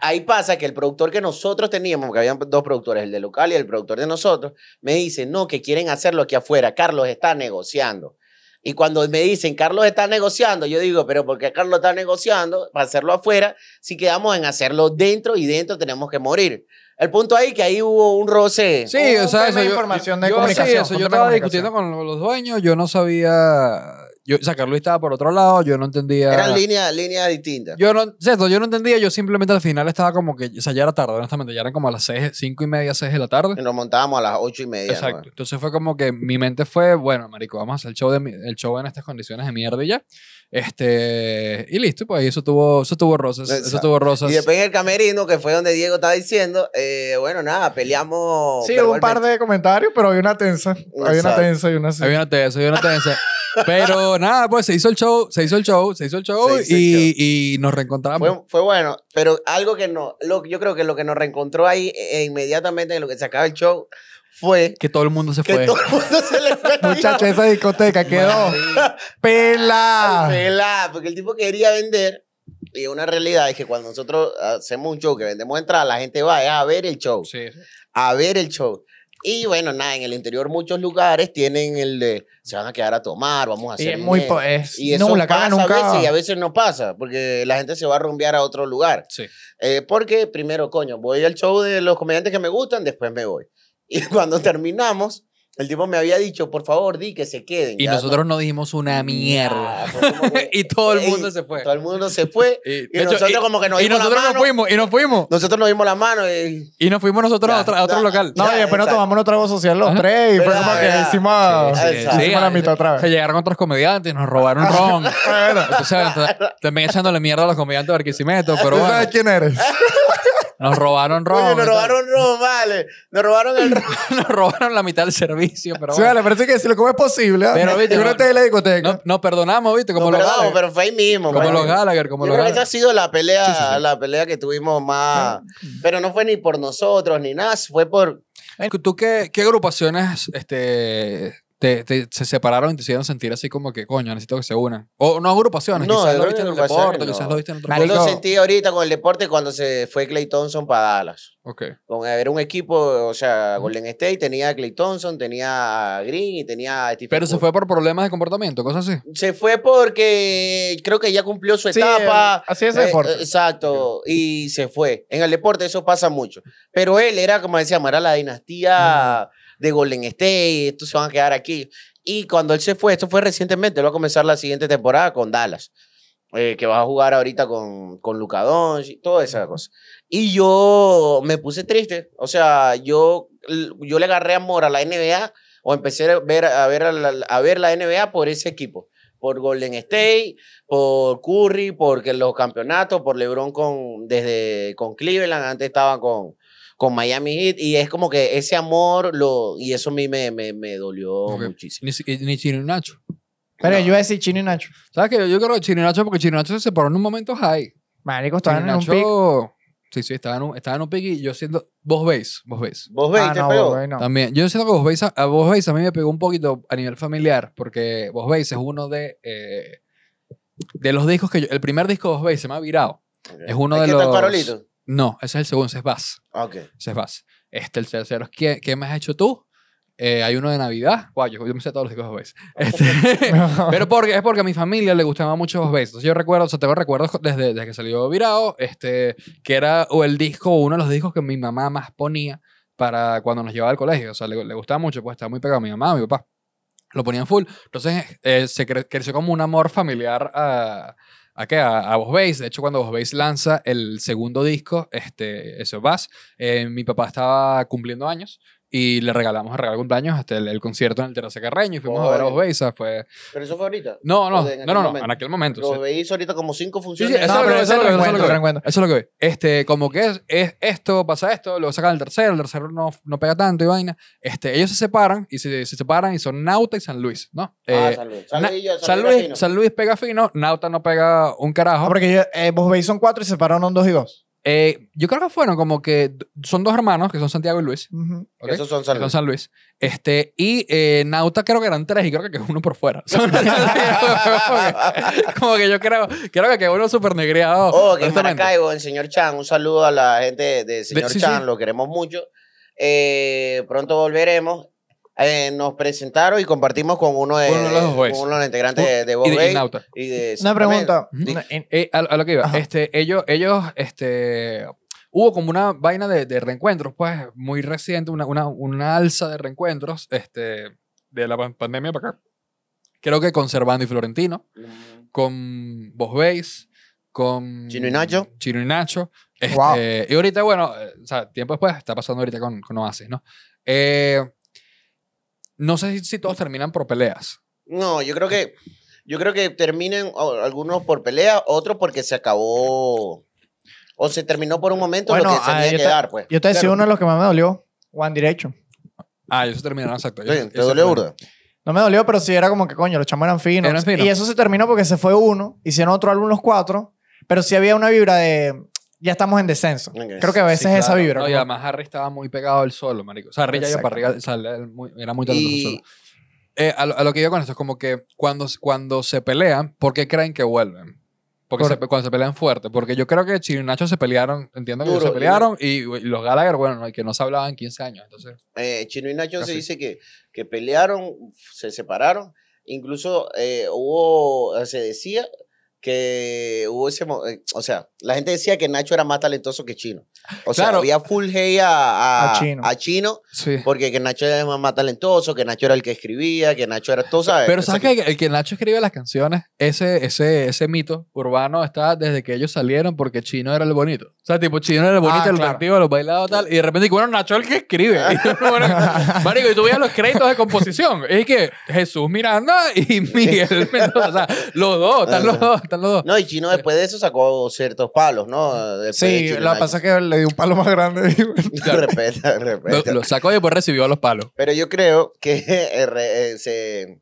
Ahí pasa que el productor que nosotros teníamos, que habían dos productores, el de local y el productor de nosotros, me dice, no, que quieren hacerlo aquí afuera. Carlos está negociando. Y cuando me dicen, Carlos está negociando, yo digo, pero ¿por qué Carlos está negociando para hacerlo afuera si quedamos en hacerlo dentro y dentro tenemos que morir? El punto ahí que ahí hubo un roce. Sí, o sea, eso, información de yo estaba discutiendo con los dueños, yo no sabía, yo, o sea, estaba por otro lado, yo no entendía. Eran líneas líneas distintas. Yo no, yo no entendía, yo simplemente al final estaba como que, o sea, ya era tarde, honestamente, ya eran como a las seis 5 y media, 6 de la tarde. Y nos montábamos a las 8 y media. Exacto. Entonces fue como que mi mente fue, bueno, marico, vamos a hacer el show, de, el show en estas condiciones de mierda y ya. Este, y listo, pues eso tuvo, eso tuvo rosas, eso tuvo rosas. Y después en el camerino, que fue donde Diego estaba diciendo, eh, bueno, nada, peleamos. Sí, hubo un par de comentarios, pero había una tensa. Había una tensa y una... Había una tensa, y una tensa. Pero nada, pues se hizo el show, se hizo el show, se hizo el show, y, y, nos reencontramos. Fue, bueno, pero algo que no, lo, yo creo que lo que nos reencontró ahí e, e inmediatamente de lo que se acaba el show fue que todo el mundo se que fue. Todo el mundo se le fue. esa discoteca quedó pela. Pela, porque el tipo quería vender. Y una realidad es que cuando nosotros hacemos un show que vendemos entradas, la gente va a ver el show. Sí. A ver el show. Y bueno, nada, en el interior muchos lugares tienen el de se van a quedar a tomar, vamos a hacer. Y es muy. Es, y eso no, la pasa a veces y a veces no pasa, porque la gente se va a rumbear a otro lugar. Sí. Eh, porque primero, coño, voy al show de los comediantes que me gustan, después me voy. Y cuando terminamos, el tipo me había dicho, por favor, di que se queden. Y nosotros no. dimos dijimos una mierda. y todo el mundo se fue. Todo el mundo se fue. Y, nosotros como que nos dimos nosotros la mano. nos fuimos, y nos fuimos. Nosotros nos dimos la mano. Eh, y, y nos fuimos nosotros a, otro, local. No, y después nos tomamos un trago social los tres. Y fue como que hicimos, la mitad otra vez. Se llegaron otros comediantes y nos robaron ron. entonces, sea, también echándole mierda a los comediantes de Barquisimeto. Pero ¿Tú sabes quién eres? Nos robaron ron. nos robaron ron, vale. Nos robaron el ron. nos robaron la mitad del servicio, pero Sí, sea, vale, parece que si lo como es posible. ¿eh? Pero, viste, no- discoteca. perdonamos, viste, como No, pero fue ahí mismo. como pues. los Gallagher. como los creo esa ha sido la pelea, la pelea que tuvimos más. Pero no fue ni por nosotros ni nada, fue por. ¿Tú qué, qué agrupaciones este, se separaron y te hicieron sentir así como que, coño, necesito que se unan. O no agrupaciones, no, quizás lo viste en el deporte, no. lo viste en lo sentí ahorita con el deporte cuando se fue Clay Thompson para Dallas. Ok. Con, era un equipo, o sea, Golden State tenía a Clay Thompson, tenía a Green y tenía Pero se fue por problemas de comportamiento, cosas así. Se fue porque creo que ya cumplió su etapa. así es el eh, deporte. Exacto, y se fue. En el deporte eso pasa mucho. Pero él era, como decía era la dinastía... Mm de Golden State, estos se van a quedar aquí. Y cuando él se fue, esto fue recientemente, él va a comenzar la siguiente temporada con Dallas, eh, que va a jugar ahorita con, con Luka Doncic, toda esa cosa. Y yo me puse triste, o sea, yo, yo le agarré amor a la NBA o empecé a ver, a ver, a la, ver la NBA por ese equipo por Golden State, por Curry, porque los campeonatos, por LeBron con desde con Cleveland, antes estaba con con Miami Heat y es como que ese amor lo y eso a mí me, me, dolió muchísimo. Ni, Chino y Nacho. Pero yo voy a decir Chino y Nacho. ¿Sabes qué? Yo, creo que Chino y Nacho porque Chino y Nacho se separaron en un momento high. Marico, estaban en Nacho, un pico. Sí, sí, estaban en un, estaban un y yo siento... Vos veis, vos veis. Vos veis, ah, te no, pegó. no. También. Yo siento que vos veis a, vos veis a mí me pegó un poquito a nivel familiar porque vos veis es uno de... Eh, de los discos que yo, el primer disco de Vos veis se me ha virado. Es uno de los. Está el parolito no, ese es el segundo, ese es Bass. Ok. es Este, el tercero es ¿Qué, qué me has hecho tú? Eh, hay uno de Navidad. Guau, yo, me sé todos los discos de este, Pero porque, es porque a mi familia le gustaba mucho Bass. Entonces yo recuerdo, o sea, tengo recuerdos desde, que salió Virado, este, que era o el disco, uno de los discos que mi mamá más ponía para cuando nos llevaba al colegio. O sea, le, gustaba mucho, pues estaba muy pegado a mi mamá, a mi papá. Lo ponían full. Entonces eh, se creció como un amor familiar a... ¿A qué? A, Vos Veis. De hecho, cuando Vos Veis lanza el segundo disco, este, eso, Bass, eh, mi papá estaba cumpliendo años y le regalamos el regalo de cumpleaños hasta este, el, concierto en el Terrace Carreño y fuimos a ver a los Beisa. Fue... ¿Pero eso fue ahorita? No, no, no, en aquel momento. Los sí. ahorita como cinco funciones. Sí, sí, eso, no, es lo, lo que vi. Este, como que es, es, esto, pasa esto, luego sacan el tercero, el tercero no, pega tanto y vaina. Este, ellos se separan y se, se separan y son Nauta y San Luis, ¿no? Ah, eh, San Luis. San, Luis, pega fino, Nauta no pega un carajo. Ah, porque ellos, eh, vos veis son cuatro y se separaron dos y dos. Eh, yo creo que fueron como que son dos hermanos, que son Santiago y Luis. Uh Esos son San Luis. Este, y eh, Nauta creo que eran tres y creo que quedó uno por fuera. como, que, yo creo, creo que quedó uno súper negreado. Oh, que en caigo el señor Chan, un saludo a la gente de señor Chan, lo queremos mucho. Eh, pronto volveremos. Eh, nos presentaron y compartimos con uno de, los, integrantes de, uh, Bobby. y de, Una pregunta. Eh, a, lo que iba, este, ellos, ellos, este, hubo como una vaina de, reencuentros, pues, muy reciente, una, una, una, alza de reencuentros, este, de la pandemia para acá. Creo que con Servando y Florentino, con Vos Veis, con Chino y Nacho. Chino y Nacho. Este, y ahorita, bueno, eh, o sea, tiempo después, está pasando ahorita con, con Oasis, ¿no? Eh, no sé si todos terminan por peleas. No, yo creo que, yo creo que terminen algunos por pelea, otros porque se acabó o se terminó por un momento lo que se ah, pues. Yo te decía uno de los que más me dolió, One Direction. Ah, eso terminaron, exacto. te dolió No me dolió, pero sí era como que, coño, los chamos eran finos. Eran finos. Y eso se terminó porque se fue uno, hicieron otro álbum los cuatro, pero sí había una vibra de, ya estamos en descenso. Creo que a veces esa vibra. No, y además Harry estaba muy pegado al suelo, marico. O sea, Harry ya iba arriba, era muy talentoso al suelo. Eh, a, lo, que yo con esto es como que cuando, cuando se pelean, ¿por qué creen que vuelven? Porque cuando se pelean fuerte. Porque yo creo que Chino y Nacho se pelearon, entiendo que se pelearon, y, los Gallagher, bueno, que no se hablaban 15 años. Entonces, eh, Chino y Nacho se dice que, que pelearon, se separaron. Incluso eh, hubo, se decía, que hubo ese, eh, o sea, la gente decía que Nacho era más talentoso que Chino. O sea, había full hate a, Chino, porque que Nacho era más talentoso, que Nacho era el que escribía, que Nacho era, todo, sabes. Pero sabes que el que Nacho escribe las canciones, ese, ese, ese mito urbano está desde que ellos salieron porque Chino era el bonito. O sea, tipo, Chino era el ah, bonito, el claro. los bailados, tal, y de repente, bueno, Nacho es el que escribe. marico, y tú veías los créditos de composición, es que Jesús Miranda y Miguel Mendoza, o sea, los dos, están los dos no, y Chino después de eso sacó ciertos palos, ¿no? sí, la pasa que le dio un palo más grande. Lo, sacó y después recibió los palos. Pero yo creo que, eh, eh,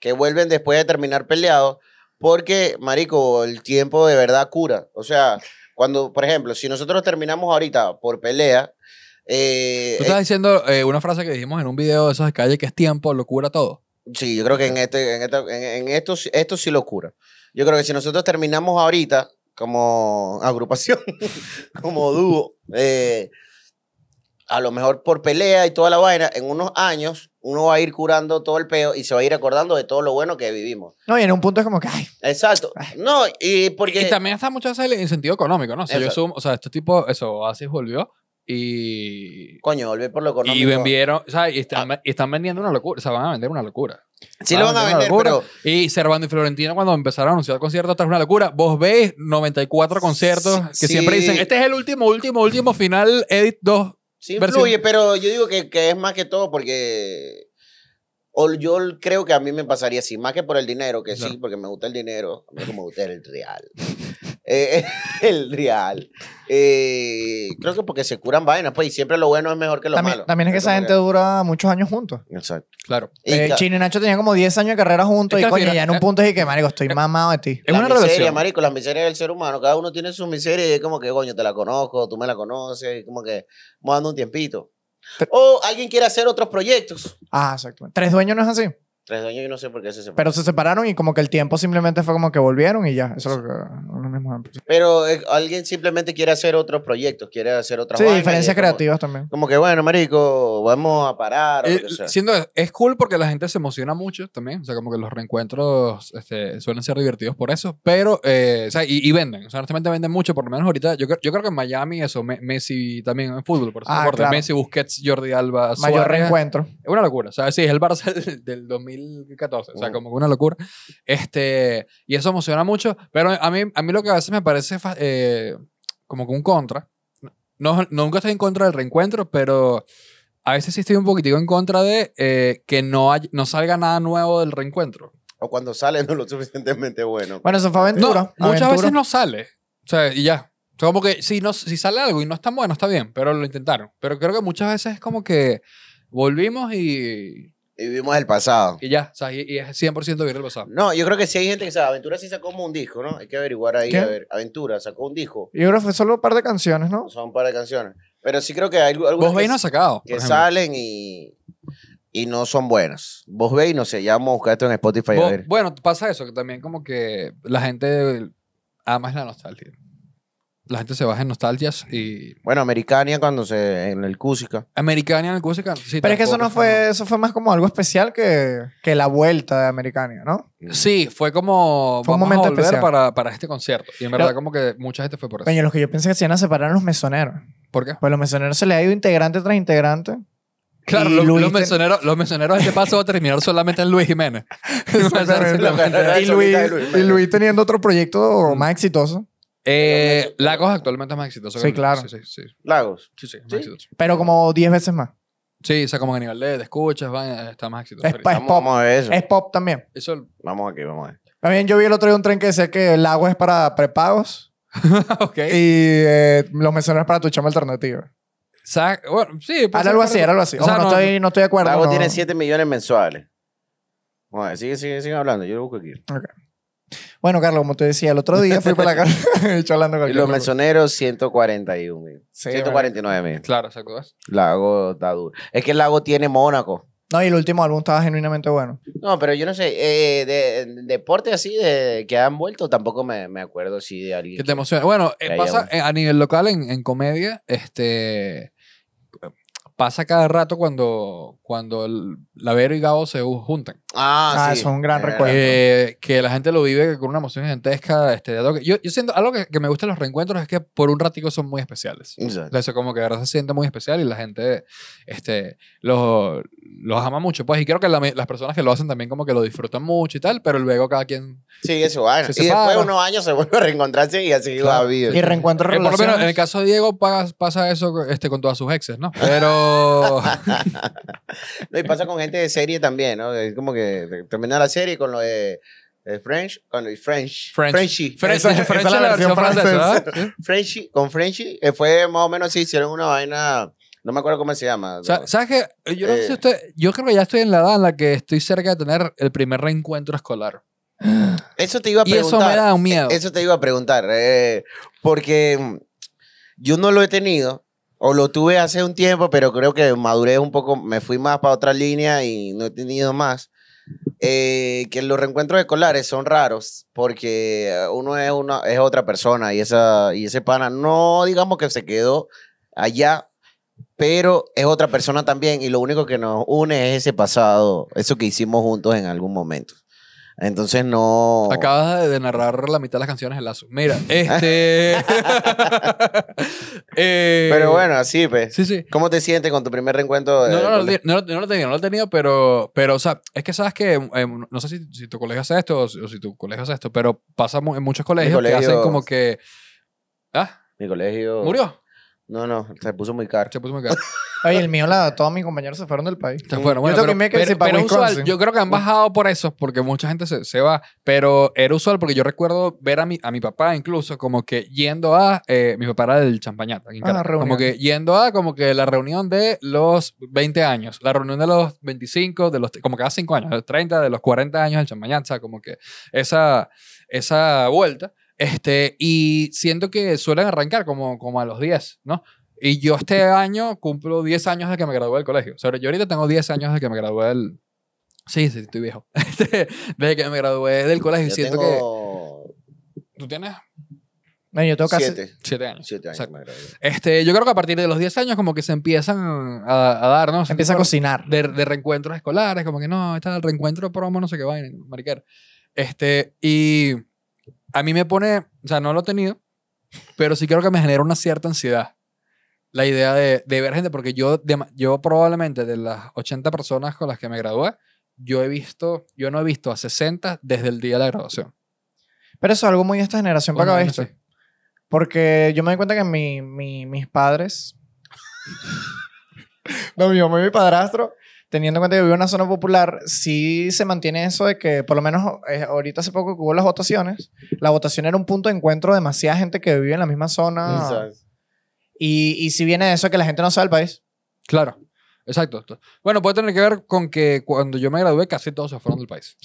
que vuelven después de terminar peleado porque, marico, el tiempo de verdad cura. O sea, cuando, por ejemplo, si nosotros terminamos ahorita por pelea, eh, Tú estás diciendo una frase que dijimos en un video de esos de calle que es tiempo, lo cura todo. Sí, yo creo que en, este, en, en, esto, sí lo cura. Yo creo que si nosotros terminamos ahorita como agrupación, como dúo, eh, a lo mejor por pelea y toda la vaina, en unos años uno va a ir curando todo el peo y se va a ir acordando de todo lo bueno que vivimos. No, y en un punto es como que, ay. Exacto. No, y porque... Y también está mucho en sentido económico, ¿no? O sea, yo o sea, este tipo, eso, así volvió y. Coño, volver por lo económico. Y vendieron, o sea, y están, ah. vendiendo una locura, o sea, van a vender una locura. Sí, lo van a vender, pero... Y Servando y Florentino, cuando empezaron a anunciar conciertos, esta una locura. Vos ves 94 conciertos que siempre dicen: Este es el último, último, último final, Edit 2. Sí, influye, pero yo digo que, que es más que todo porque. yo creo que a mí me pasaría así, más que por el dinero, que sí, porque me gusta el dinero, a mí me gusta el real. Eh, el real. Eh, creo que porque se curan vainas, pues, y siempre lo bueno es mejor que lo malo. También es que esa gente dura muchos años juntos. Exacto. Claro. Eh, Chino y Nacho tenían como 10 años de carrera juntos y coño, ya en un punto dije que, marico, estoy mamado de ti. Es una miseria, marico, las miserias del ser humano. Cada uno tiene su miseria y es como que, coño, te la conozco, tú me la conoces, y como que vamos dando un tiempito. O alguien quiere hacer otros proyectos. Ah, Tres dueños no es así. Tres años y no sé por qué se separaron. Pero se separaron y como que el tiempo simplemente fue como que volvieron y ya. Eso es lo pues. Pero eh, alguien simplemente quiere hacer otros proyectos, quiere hacer otras Sí, diferencias creativas también. Como que, bueno, marico, vamos a parar. O lo eh, que siendo, es cool porque la gente se emociona mucho también. O sea, como que los reencuentros este, suelen ser divertidos por eso. Pero, eh, o sea, y, venden. O sea, honestamente venden mucho. Por lo menos ahorita, yo, creo- yo creo que en Miami, eso, Messi también en fútbol, por ejemplo ah, Messi, Busquets, Jordi Alba, Mayor reencuentro. Es una locura. O sea, sí, es el Barça del, del 2000 2014, o sea, como que una locura. Este, y eso emociona mucho, pero a mí, a mí lo que a veces me parece eh, como que un contra, no, nunca estoy en contra del reencuentro, pero a veces sí estoy un poquitico en contra de eh, que no, no salga nada nuevo del reencuentro. O cuando sale no es lo suficientemente bueno. Bueno, eso fue aventura. muchas veces no sale. O sea, y ya. O sea, como que si, no, si sale algo y no está bueno, está bien, pero lo intentaron. Pero creo que muchas veces es como que volvimos y y vivimos el pasado. Y ya, o sea, y, es 100% vivir el pasado. No, yo creo que sí hay gente que sabe. Aventura sí sacó como un disco, ¿no? Hay que averiguar ahí. A ver, Aventura sacó un disco. Y creo que fue solo un par de canciones, ¿no? Son un par de canciones. Pero sí creo que hay algunas Vos que, no sacado, que salen y, y no son buenas. Vos veis, no sé, ya a buscar esto en Spotify. Bueno, pasa eso, que también como que la gente ama la nostalgia la gente se baja en nostalgias y. Bueno, Americania cuando se. en el Cusica. Americania en el Cusica. Pero es que eso no fue. Eso fue más como algo especial que, que la vuelta de Americania, ¿no? Sí, fue como. Fue un momento especial. Para, este concierto. Y en verdad, como que mucha gente fue por eso. los que yo pensé que se iban a separar los mesoneros. ¿Por qué? Pues los mesoneros se le ha ido integrante tras integrante. Claro, los, mesoneros, los mesoneros este paso a terminar solamente en Luis Jiménez. y, Luis, y Luis teniendo otro proyecto mm. más exitoso. Eh, Lagos actualmente es más exitoso. Sí, claro. Lagos. Sí, sí, ¿Sí? Pero como 10 veces más. Sí, o sea, como a nivel de, escuchas, van, eh, está más exitoso. Es, pop. eso. Es pop también. vamos aquí, vamos a También yo vi el otro día un tren que decía que el agua es para prepagos. ok. Y eh, los mencionaron para tu chama alternativa. Exacto. bueno, sí. Pues, algo así, era algo así. O sea, no, estoy, no estoy de acuerdo. Lagos tiene 7 millones mensuales. Bueno, sigue, sigue, sigue hablando. Yo lo busco aquí. Ok. Bueno, Carlos, como te decía, el otro día fui para la casa y hablando con Y los mesoneros, 141 mil. 149 mil. Claro, sacó Lago está duro. Es que el lago tiene Mónaco. No, y el último álbum estaba genuinamente bueno. No, pero yo no sé, eh, de, deporte así de, que han vuelto, tampoco me, acuerdo si de alguien. te emociona. Bueno, eh, pasa a nivel local en, en, comedia, este pasa cada rato cuando, cuando el, la Vero y Gabo se juntan. Ah, ah sí. es un gran eh, recuerdo. Eh, que la gente lo vive con una emoción gigantesca. Este, yo, yo siento, algo que, que, me gusta en los reencuentros es que por un ratico son muy especiales. Exacto. Eso como que de verdad se siente muy especial y la gente este, los, los ama mucho. Pues, y creo que las personas que lo hacen también como que lo disfrutan mucho y tal, pero luego cada quien... sí eso va. y después de unos años se vuelve a reencontrarse y así va a vivir. Y reencuentro eh, en el caso de Diego pasa, pasa eso este, con todas sus exes, ¿no? Pero... y pasa con gente de serie también, ¿no? Es como que terminar la serie con lo de. French, con el French. French. Frenchy. con Frenchy fue más o menos así, hicieron una vaina. No me acuerdo cómo se llama. ¿Sabes qué? Eh. Yo, creo que ya estoy en la edad en la que estoy cerca de tener el primer reencuentro escolar. Eso te iba a preguntar. Y eso me da un miedo. Eso te iba a preguntar. Eh, porque yo no lo he tenido o lo tuve hace un tiempo, pero creo que maduré un poco, me fui más para otra línea y no he tenido más. Eh, que los reencuentros escolares son raros porque uno es, una, es otra persona y, esa, y ese pana no digamos que se quedó allá, pero es otra persona también y lo único que nos une es ese pasado, eso que hicimos juntos en algún momento. Entonces no. Acabas de narrar la mitad de las canciones de Lazo. Mira, este. Eh, pero bueno, así, pues. Sí, sí. ¿Cómo te sientes con tu primer reencuentro? No, lo he tenido, no lo he tenido, pero, pero o sea, es que sabes que, em, em, no sé si, tu colegio hace esto o si, tu colegio hace esto, pero pasa en muchos colegios que hacen como que. ¿Ah? Mi colegio. ¿Murió? No, no, se puso muy caro. Se puso muy caro. Ay, el mío, la, todos mis compañeros se fueron del país. Se fueron, bueno, yo, pero, que usual, yo creo que han bajado por eso, porque mucha gente se, se, va. Pero era usual, porque yo recuerdo ver a mi, a mi papá incluso como que yendo a, eh, mi papá era del champañata, ah, como que yendo a como que la reunión de los 20 años, la reunión de los 25, de los, como cada 5 años, de los 30, de los 40 años del champañata, como que esa, esa vuelta. Este, y siento que suelen arrancar como, como a los 10, ¿no? Y yo este año cumplo 10 años de que me gradué del colegio. O sea, yo ahorita tengo 10 años de que me gradué del... Sí, sí, estoy viejo. Desde este, que me gradué del colegio. y siento que... ¿Tú tienes? No, yo tengo casi... 7. Siete años. 7 años Este, yo creo que a partir de los 10 años como que se empiezan a, dar, ¿no? Empieza a cocinar. De, de, reencuentros escolares, como que no, está el reencuentro promo, no sé qué vaina, mariquera. Este, y a mí me pone, o sea, no lo he tenido, pero sí creo que me genera una cierta ansiedad la idea de, ver gente, porque yo, probablemente de las 80 personas con las que me gradué, yo he visto, yo no he visto a 60 desde el día de la graduación. Pero eso es algo muy de esta generación para acá, Porque yo me doy cuenta que mis padres, no, mi mamá y mi padrastro, teniendo en cuenta que vive en una zona popular, sí se mantiene eso de que, por lo menos eh, ahorita hace poco que hubo las votaciones, la votación era un punto de encuentro de demasiada gente que vive en la misma zona. Y, y si viene eso, que la gente no sabe el país. Claro, exacto. Bueno, puede tener que ver con que cuando yo me gradué, casi todos se fueron del país,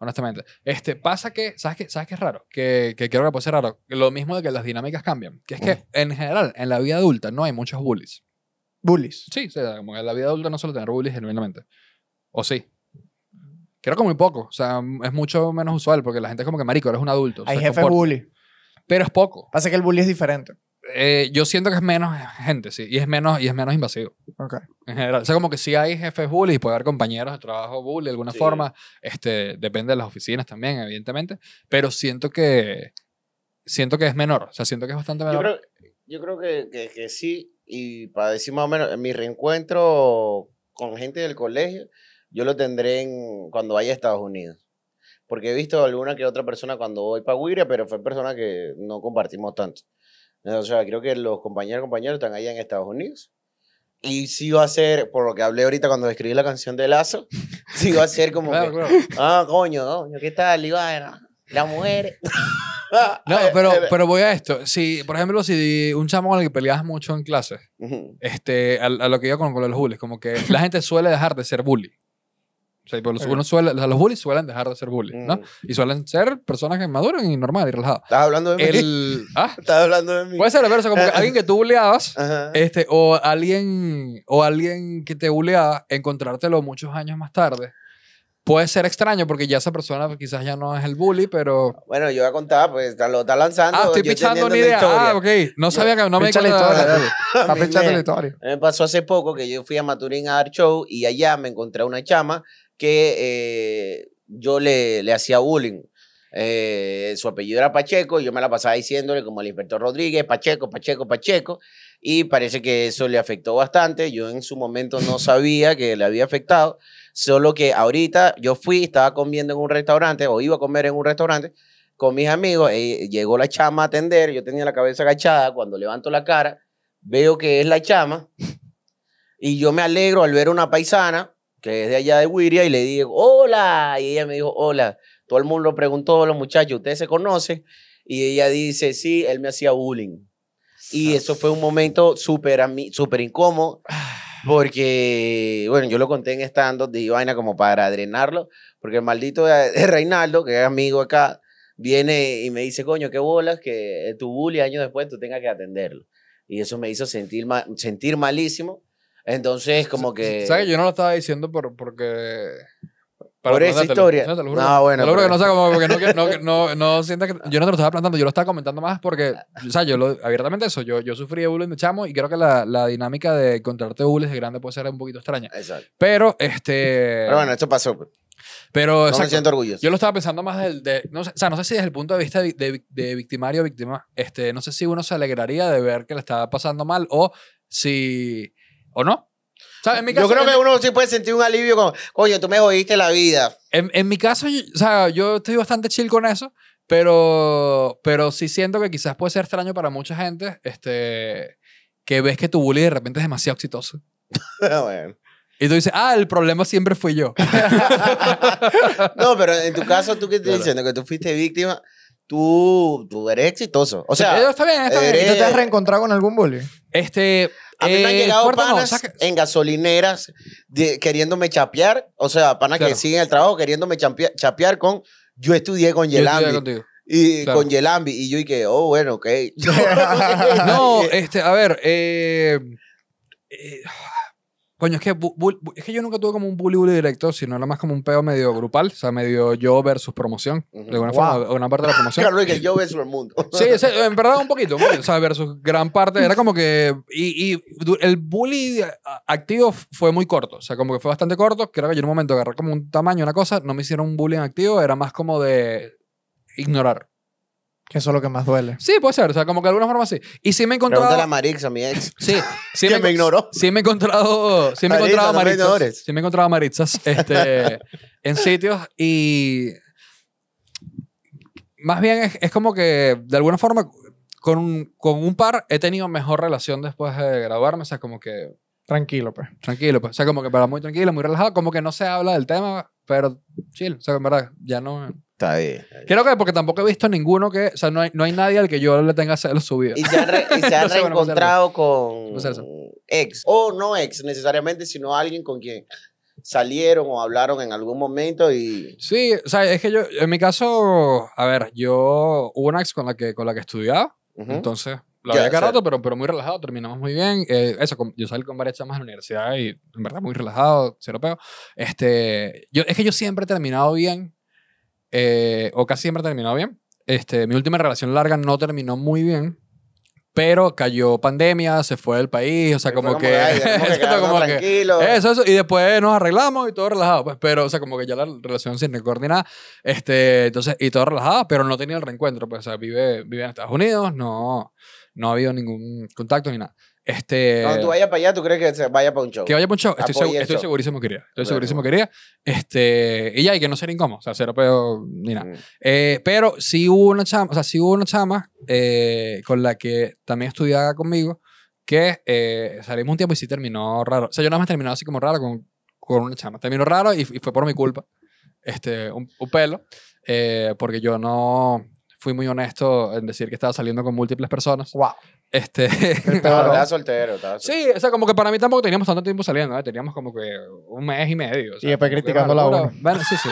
honestamente. Este, pasa que, ¿sabes qué, ¿sabes qué es raro? Que, que creo que puede ser raro. Lo mismo de que las dinámicas cambian. Que es que, mm. en general, en la vida adulta no hay muchos bullies bullies. Sí, o como en la vida adulta no suelo tener bullies genuinamente. O sí. Creo que muy poco. O sea, es mucho menos usual porque la gente es como que marico, eres un adulto. Hay jefes bully. Pero es poco. Pasa que el bully es diferente. Eh, yo siento que es menos gente, sí. Y es menos, y es menos invasivo. Ok. En general. O sea, como que sí hay jefes bully, puede haber compañeros de trabajo bully de alguna forma. Este, depende de las oficinas también, evidentemente. Pero siento que. Siento que es menor. O sea, siento que es bastante menor. Yo creo, que sí y para decir más o menos, mi reencuentro con gente del colegio, yo lo tendré en, cuando vaya a Estados Unidos. Porque he visto alguna que otra persona cuando voy para Guiria, pero fue persona que no compartimos tanto. O sea, creo que los compañeros compañeros están allá en Estados Unidos. Y sí va a ser, por lo que hablé ahorita cuando escribí la canción de Lazo, sí va a ser como que, ah, coño, coño, ¿qué tal, Iván? la mujer. no, pero, pero voy a esto. Si, por ejemplo, si un chamo con el que peleas mucho en clases, este, a, lo que yo con, los bullies, como que la gente suele dejar de ser bully. O sea, los, uno los bullies suelen dejar de ser bullies, ¿no? Mm. Y suelen ser personas que maduran y normal y relajadas. ¿Estás hablando de mí? ¿ah? ¿Estás hablando de mí? Puede ser, pero como que alguien que tú bulleabas, este, o alguien, o alguien que te bulleaba, encontrártelo muchos años más tarde puede ser extraño porque ya esa persona quizás ya no es el bully, pero. Bueno, yo voy a contar, pues lo está lanzando. Ah, estoy pichando una idea. Ah, ok. No sabía que no me la historia. la historia. Me pasó hace poco que yo fui a Maturín a dar show y allá me encontré una chama que eh, yo le, le hacía bullying. Eh, su apellido era Pacheco, y yo me la pasaba diciéndole como el inspector Rodríguez, Pacheco, Pacheco, Pacheco, y parece que eso le afectó bastante. Yo en su momento no sabía que le había afectado. Solo que ahorita yo fui, estaba comiendo en un restaurante o iba a comer en un restaurante con mis amigos. Eh, llegó la chama a atender, yo tenía la cabeza agachada. Cuando levanto la cara, veo que es la chama. Y yo me alegro al ver una paisana que es de allá de Wiria y le digo, hola. Y ella me dijo, hola. Todo el mundo preguntó, los muchachos, ¿ustedes se conocen? Y ella dice, sí, él me hacía bullying. Y ah. eso fue un momento súper super incómodo. Porque, bueno, yo lo conté en stand-up, vaina como para drenarlo, porque el maldito de Reinaldo, que es amigo acá, viene y me dice, coño, qué bolas que tu bully años después tú tengas que atenderlo. Y eso me hizo sentir, sentir malísimo. Entonces, como que... ¿Sabes? Yo no lo estaba diciendo por, porque por esa historia. No, bueno. lo no sé porque no, no, no, que. Yo no te lo estaba plantando, yo lo estaba comentando más porque, o sea, yo abiertamente eso, yo, yo sufrí de bullying de chamo y creo que la, la dinámica de encontrarte bullies de grande puede ser un poquito extraña. Exacto. Pero, este. Pero bueno, esto pasó. Pues. Pero, no me siento orgulloso. Yo lo estaba pensando más De, no o sea, no sé si desde el punto de vista de, de, victimario o víctima, este, no sé si uno se alegraría de ver que le estaba pasando mal o si. o no yo creo que uno sí puede sentir un alivio como, oye, tú me jodiste la vida. En, en mi caso, o sea, yo estoy bastante chill con eso, pero, pero sí siento que quizás puede ser extraño para mucha gente este, que ves que tu bully de repente es demasiado exitoso. Ah, y tú dices, ah, el problema siempre fui yo. no, pero en tu caso, tú qué estás diciendo que tú fuiste víctima, tú, tú eres exitoso. O sea, está bien, ¿Y tú te has reencontrado con algún bully? Este, a mí me han eh, llegado panas en gasolineras queriéndome chapear. O sea, panas que siguen el trabajo queriéndome chapear con. Yo estudié con Yelambi. Y con Yelambi. Y yo dije, oh, bueno, ok. No, este, a ver, eh, eh Coño, es que, es que yo nunca tuve como un bully bully directo, sino era más como un peo medio grupal, o sea, medio yo versus promoción, de alguna forma, una parte de la promoción. claro, que yo versus el mundo. sí, en verdad un poquito, o sea, versus gran parte, era como que, y, el bully activo fue muy corto, o sea, como que fue bastante corto, creo que yo en un momento agarré como un tamaño, una cosa, no me hicieron un bullying activo, era más como de ignorar. Que eso es lo que más duele. Sí, puede ser. O sea, como que de alguna forma sí. Y sí me he encontrado... Pregúntale a Marix, a mi ex. Sí. sí que me, ignoró. Sí me he encontrado... Sí me he encontrado a Sí me he encontrado a Maritzas este, en sitios y... Más bien es, como que de alguna forma con un, con un par he tenido mejor relación después de graduarme. O sea, como que... Tranquilo, pues. Tranquilo, pues. O sea, como que para muy tranquilo, muy relajado. Como que no se habla del tema, pero chill. O sea, en verdad, ya no... Creo que porque tampoco he visto ninguno que, o sea, no hay, no hay nadie al que yo le tenga celos subido. Y se y se han reencontrado con ex, o no ex necesariamente, sino alguien con quien salieron o hablaron en algún momento y... Sí, o sea, es que yo, en mi caso, a ver, yo hubo una ex con la que, con la que estudiaba, entonces la había quedado pero, pero muy relajado, terminamos muy bien. Eh, eso, yo salí con varias chamas de la universidad y en verdad muy relajado, cero peo. Este, yo, es que yo siempre he terminado bien eh, o casi siempre terminó bien. Este, mi última relación larga no terminó muy bien, pero cayó pandemia, se fue del país, o sea, como, que... eso, eso, y después nos arreglamos y todo relajado, pues, pero, o sea, como que ya la relación sin coordinar este, entonces, y todo relajado, pero no tenía el reencuentro, pues, o sea, vive, vive en Estados Unidos, no, no ha habido ningún contacto ni nada. Este, Cuando tú vayas para allá, ¿tú crees que se vaya para un show? Que vaya para un show. Estoy, estoy segurísimo que iría. Estoy segurísimo que iría. Este, y ya, y que no ser incómodo. O sea, cero pedo ni nada. Mm. Eh, pero sí hubo una chama, o sea, hubo una chama eh, con la que también estudiaba conmigo que eh, salimos un tiempo y sí terminó raro. O sea, yo nada más terminaba así como raro con, con una chama. Terminó raro y, fue por mi culpa. Este, un pelo. Eh, porque yo no fui muy honesto en decir que estaba saliendo con múltiples personas. Wow. Este, estaba soltero, Sí, o sea, como que para mí tampoco teníamos tanto tiempo saliendo, ¿eh? teníamos como que un mes y medio. O sea, y después criticando la hora. Bueno, sí, sí.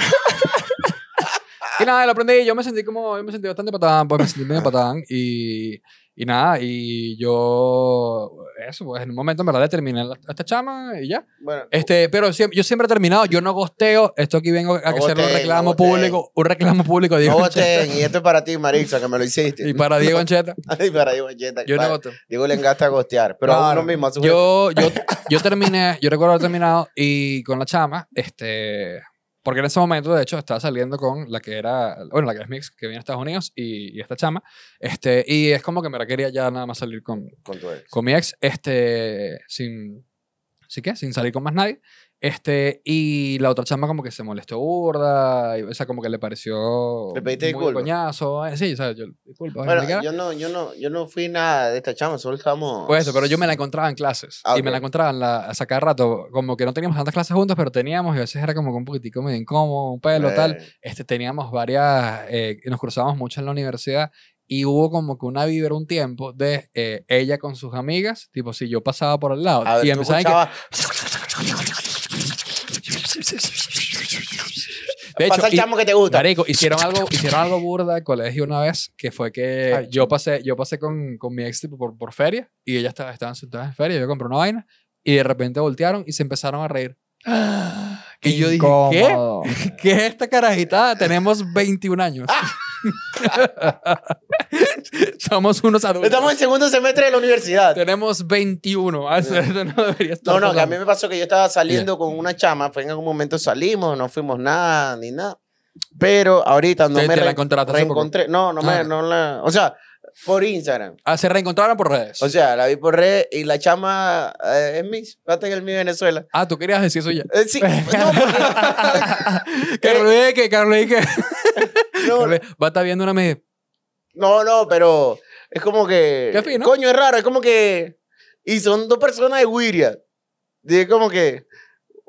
y nada, lo aprendí, yo me sentí como, yo me sentí bastante patán, pues me sentí medio patán y... Y nada, y yo eso, pues en un momento en verdad terminé a esta chama y ya. Bueno, este, pero yo siempre he terminado, yo no gosteo, esto aquí vengo a hacer un reclamo público, un reclamo público. Diego no goteen, y esto es para ti, Marisa, que me lo hiciste. Y para Diego Ancheta. y para Diego Ancheta. Yo no goteo. Diego le a gostear, pero a uno mismo. yo, yo, yo terminé, yo recuerdo haber terminado y con la chama, este, porque en ese momento, de hecho, estaba saliendo con la que era, bueno, la que es mix, que viene a Estados Unidos, y, esta chama. Este, y es como que me la quería ya nada más salir con, con, tu ex. con mi ex, este, sin, ¿sí qué? sin salir con más nadie. Este, y la otra chama como que se molestó burda, y, o sea, como que le pareció muy coñazo. Eh, sí, o sea, yo, disculpa. yo no, yo, no, yo no fui nada de esta chama, solo estábamos... Pues eso, pero yo me la encontraba en clases. Ah, y me la encontraba en la, a cada rato, como que no teníamos tantas clases juntos pero teníamos, y a veces era como un poquitico medio incómodo, un pelo, eh. tal. Este, teníamos varias, eh, nos cruzábamos mucho en la universidad, y hubo como que una vibra un tiempo de ella con sus amigas, tipo, si yo pasaba por el lado, y me a. De hecho, Pasa el chamo que te gusta. hicieron algo, hicieron algo burda en colegio una vez, que fue que yo pasé, yo pasé con, con mi ex tipo, por, por feria y ella estaba, estaban sentadas en feria, yo compré una vaina y de repente voltearon y se empezaron a reír. y Que yo dije, ¿qué? ¿qué? es esta carajita? Tenemos 21 años. Somos unos adultos. Estamos en segundo semestre de la universidad. Tenemos 21. No, no, a mí me pasó que yo estaba saliendo con una chama. Fue en algún momento salimos, no fuimos nada, ni nada. Pero ahorita no me la encontré. No, no me. No la... O sea, por Instagram. Ah, se reencontraron por redes. O sea, la vi por redes y la chama es mi Venezuela. Ah, tú querías decir eso ya. sí. no, porque... Carlos, que. Carlos, va a estar viendo una me. No, no, pero es como que. Coño, es raro, es como que. Y son dos personas de Wiria. Es como que.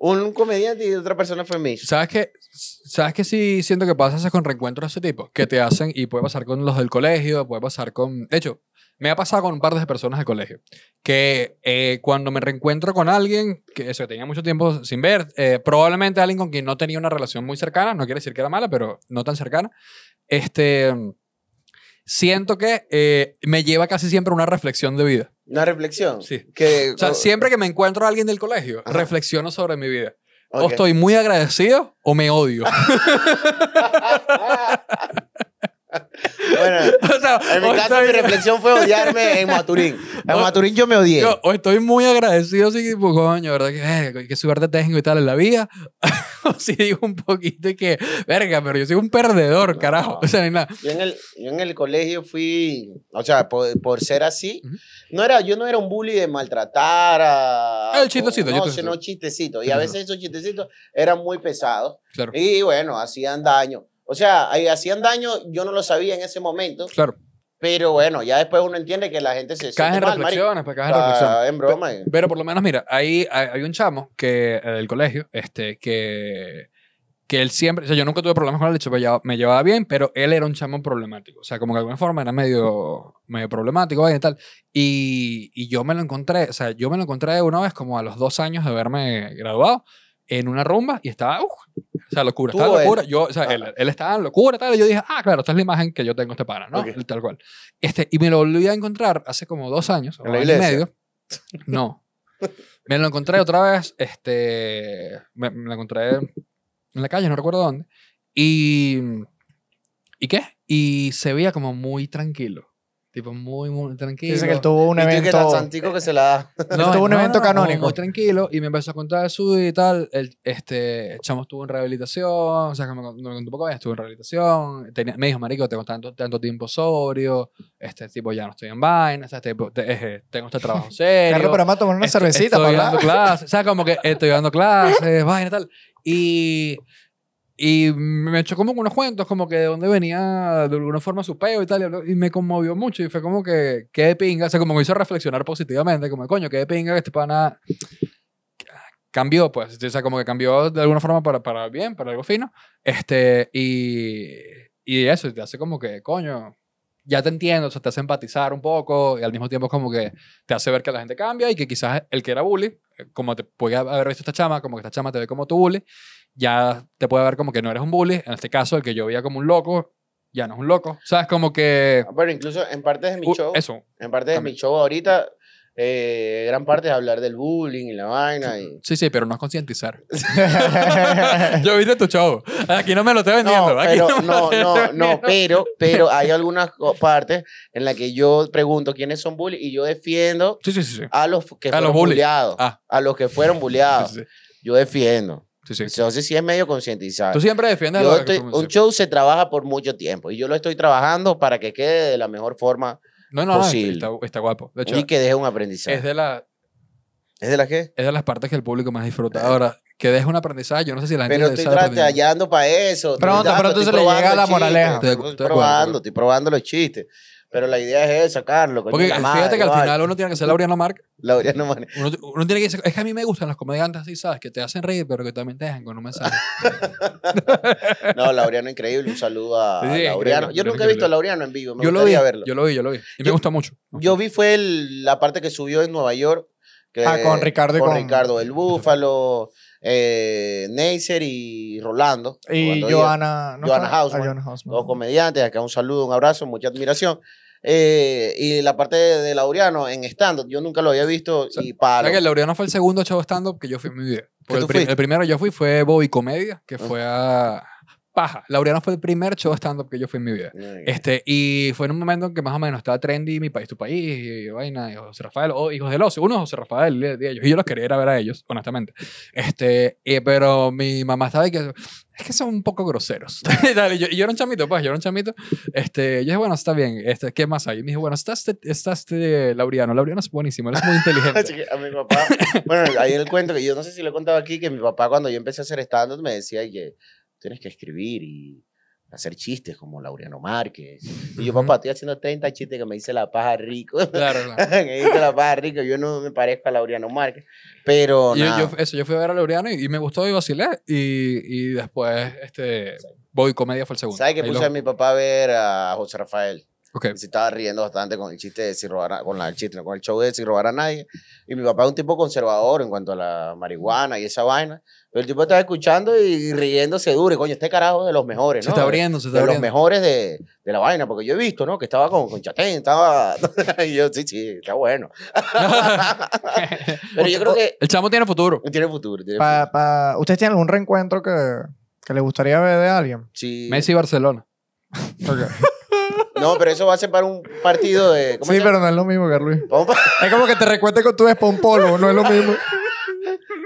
Un comediante y otra persona fue mi. ¿Sabes que ¿Sabes que sí siento que pasa con reencuentros de ese tipo? Que te hacen, y puede pasar con los del colegio, puede pasar con. De hecho, me ha pasado con un par de personas del colegio que eh, cuando me reencuentro con alguien, que eso, tenía mucho tiempo sin ver, eh, probablemente alguien con quien no tenía una relación muy cercana, no quiere decir que era mala, pero no tan cercana, este, siento que eh, me lleva casi siempre una reflexión de vida. ¿Una reflexión? Sí. Que, o sea, siempre que me encuentro a alguien del colegio, reflexiono sobre mi vida. O estoy muy agradecido o me odio. Bueno, o sea, en mi caso, mi reflexión fue odiarme en Maturín. En Maturín yo me odié. Yo estoy muy agradecido, sí, pues, coño, ¿verdad? Que, eh, que suerte tengo y tal en la vida. o si digo un poquito y que, verga, pero yo soy un perdedor, carajo. O sea, ni nada. Yo en, el, yo en el colegio fui, o sea, por, ser así, no era, yo no era un bully de maltratar a. El chistecito, o, no, yo sino chistecito. Y a veces esos chistecitos eran muy pesados. Claro. Y bueno, hacían daño. O sea, ahí hacían daño, yo no lo sabía en ese momento. Claro. Pero bueno, ya después uno entiende que la gente se cae en mal, reflexiones, pues, ah, reflexiones. Eh. Pero, por lo menos, mira, ahí hay, un chamo que eh, del colegio, este, que, que él siempre, o sea, yo nunca tuve problemas con él, de hecho me llevaba, me llevaba bien, pero él era un chamo problemático. O sea, como que de alguna forma era medio, medio problemático y tal. Y, y yo me lo encontré, o sea, yo me lo encontré una vez como a los dos años de haberme graduado en una rumba y estaba, o sea, locura, estaba él? locura. Yo, o sea, ah. él, estaba en locura, tal. Y yo dije, ah, claro, esta es la imagen que yo tengo este para ¿no? tal cual. Este, y me lo volví a encontrar hace como dos años, o ¿En medio. No. me lo encontré otra vez, este, me, me, lo encontré en la calle, no recuerdo dónde. Y, ¿y qué? Y se veía como muy tranquilo. Tipo, muy, muy tranquilo. Dice que él tuvo un y evento. Que santico que se la da. No, tuvo un evento canónico. muy tranquilo. Y me empezó a contar de su y tal. El, este, chamo estuvo en rehabilitación. O sea, que me, me contó un poco, estuvo en rehabilitación. Tenía, me dijo, marico, tengo tanto, tanto tiempo sobrio. Este tipo, ya no estoy en vaina. O sea, este, eh, tengo este trabajo serio. Carlos, pero más tomar una este, cervecita estoy para dando clases. O sea, como que estoy dando clases, vaina y tal. Y y me echó como unos cuentos, como que de dónde venía de alguna forma su peo y tal, y me conmovió mucho, y fue como que, qué de pinga, o sea, como me hizo reflexionar positivamente, como, coño, qué de pinga que este pana cambió, pues, o sea, como que cambió de alguna forma para, para bien, para algo fino, este, y, y eso, te hace como que, coño, ya te entiendo, o sea, te hace empatizar un poco y al mismo tiempo como que te hace ver que la gente cambia y que quizás el que era bully, eh, como te podía haber visto esta chama, como que esta chama te ve como tu bully ya te puede ver como que no eres un bully. En este caso, el que yo veía como un loco, ya no es un loco. sabes como que... Ah, pero incluso en parte de mi uh, show, eso, en parte de mi show ahorita, eh, gran parte es hablar del bullying y la vaina. Y... Sí, sí, pero no es concientizar. Yo viste tu show. Aquí no me lo estoy vendiendo. No, no, no, pero, pero hay algunas partes en las que yo pregunto quiénes son bullies y yo defiendo sí, sí, sí, a los que a fueron bulliados ah. A los que fueron bulleados. Yo defiendo. Sí, sí. Entonces sí es medio concientizado. Tú siempre defiendes Un show se trabaja por mucho tiempo y yo lo estoy trabajando para que quede de la mejor forma no, no, este, posible. Está, está guapo. De y que deje un aprendizaje. Es de la... ¿Es de la qué? Es de las partes que el público más disfruta. Eh. Ahora, que deje un aprendizaje, yo no sé si la gente... Pero estoy tratando para eso. Pronto, tú se le llega la moraleja. Estoy, probando, estoy probando los chistes. Pero la idea es sacarlo Carlos. Porque fíjate que al final uno tiene que ser Laureano Marc. Laureano Marc. Uno, tiene que es que a mí me gustan las comediantes así, ¿sabes? Que te hacen reír, pero que también te dejan con un mensaje. no, Laureano increíble. Un saludo a Laureano. Yo nunca he visto a Laureano en vivo. yo lo vi, verlo. yo lo vi, yo lo vi. Y me gusta mucho. Yo vi fue el, la parte que subió en Nueva York. Que, ah, con Ricardo y con... con Ricardo el Búfalo eh, Neisser y Rolando. Y Joana, no Joana ah, Dos comediantes, acá un saludo, un abrazo, mucha admiración. Eh, y la parte de, Laureano en stand-up, yo nunca lo había visto. y para. Laureano fue el segundo chavo stand-up que yo fui muy bien El, primero primero yo fui fue Bobby Comedia, que ah. fue a, paja. Laureano fue el primer show stand-up que yo fui en mi vida. Este, y fue en un momento en que más o menos estaba trendy mi país, tu país, y, vaina, José Rafael, o Hijos de los, Uno José Rafael de ellos. Y yo los quería ir a ver a ellos, honestamente. Este, pero mi mamá estaba y que. Es que son un poco groseros. y yo, era un chamito, pues, yo era un chamito. Este, yo dije, bueno, está bien, este, ¿qué más hay? Y me dijo, bueno, estás estás está este Laureano. Laureano es buenísimo, él es muy inteligente. a mi papá, bueno, ahí el cuento que yo no sé si lo he contado aquí, que mi papá cuando yo empecé a hacer stand-up me decía que tienes que escribir y hacer chistes como Laureano Márquez. Y yo, papá, estoy haciendo 30 chistes que me dice la paja rico. Claro, claro. me dice la paja rico. Yo no me parezco a Laureano Márquez. Pero yo, eso, yo fui a ver a Laureano y, me gustó y vacilé. Y, y después, este, Voy Comedia fue el segundo. ¿Sabes qué puse a mi papá a ver a José Rafael? Okay. estaba riendo bastante con el chiste de si robara, con la, el chiste, con el show de si robar a nadie. Y mi papá es un tipo conservador en cuanto a la marihuana y esa vaina. Pero el tipo estaba escuchando y riéndose duro. Y coño, este carajo de los mejores, ¿no? Se está abriendo, se está de los mejores de, de, la vaina, porque yo he visto, ¿no? Que estaba con, con estaba. y yo, sí, sí, está bueno. Pero yo creo que. El chamo tiene futuro. Tiene futuro. Tiene ¿Ustedes tienen algún reencuentro que, que les gustaría ver de alguien? Sí. Messi Barcelona. Okay. No, pero eso va a ser para un partido de. sí, pero no es lo mismo, Carlos. Es como que te recuente con tu eres no es lo mismo.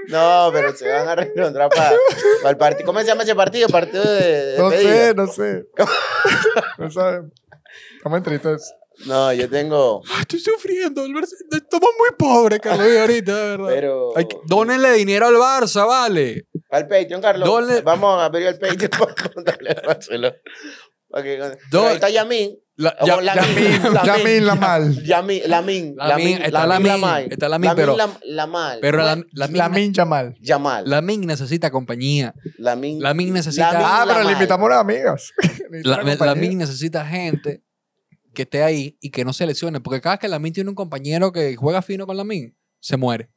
No, pero se van a reencontrar para, para el partido. ¿Cómo se llama ese partido? Partido de. no sé, no sé. ¿Cómo? No saben. Estamos en tristes. No, yo tengo. Ah, estoy sufriendo. El Estamos muy pobres, Carlos, ahorita, de verdad. Pero. dónenle dinero al Barça, vale. Al Patreon, Carlos. Vamos a abrir el Patreon para contarle Barcelona. Okay. Está Ahí está la, ya, La min, la min. la min, está la min. Está min, pero mal. Pero Lamin Yamal. Yamal. min necesita compañía. La MIN necesita Ah, pero le invitamos a amigas. min necesita gente que esté ahí y que no se lesione, porque cada vez que la MIN tiene un compañero que juega fino con la MIN, se muere.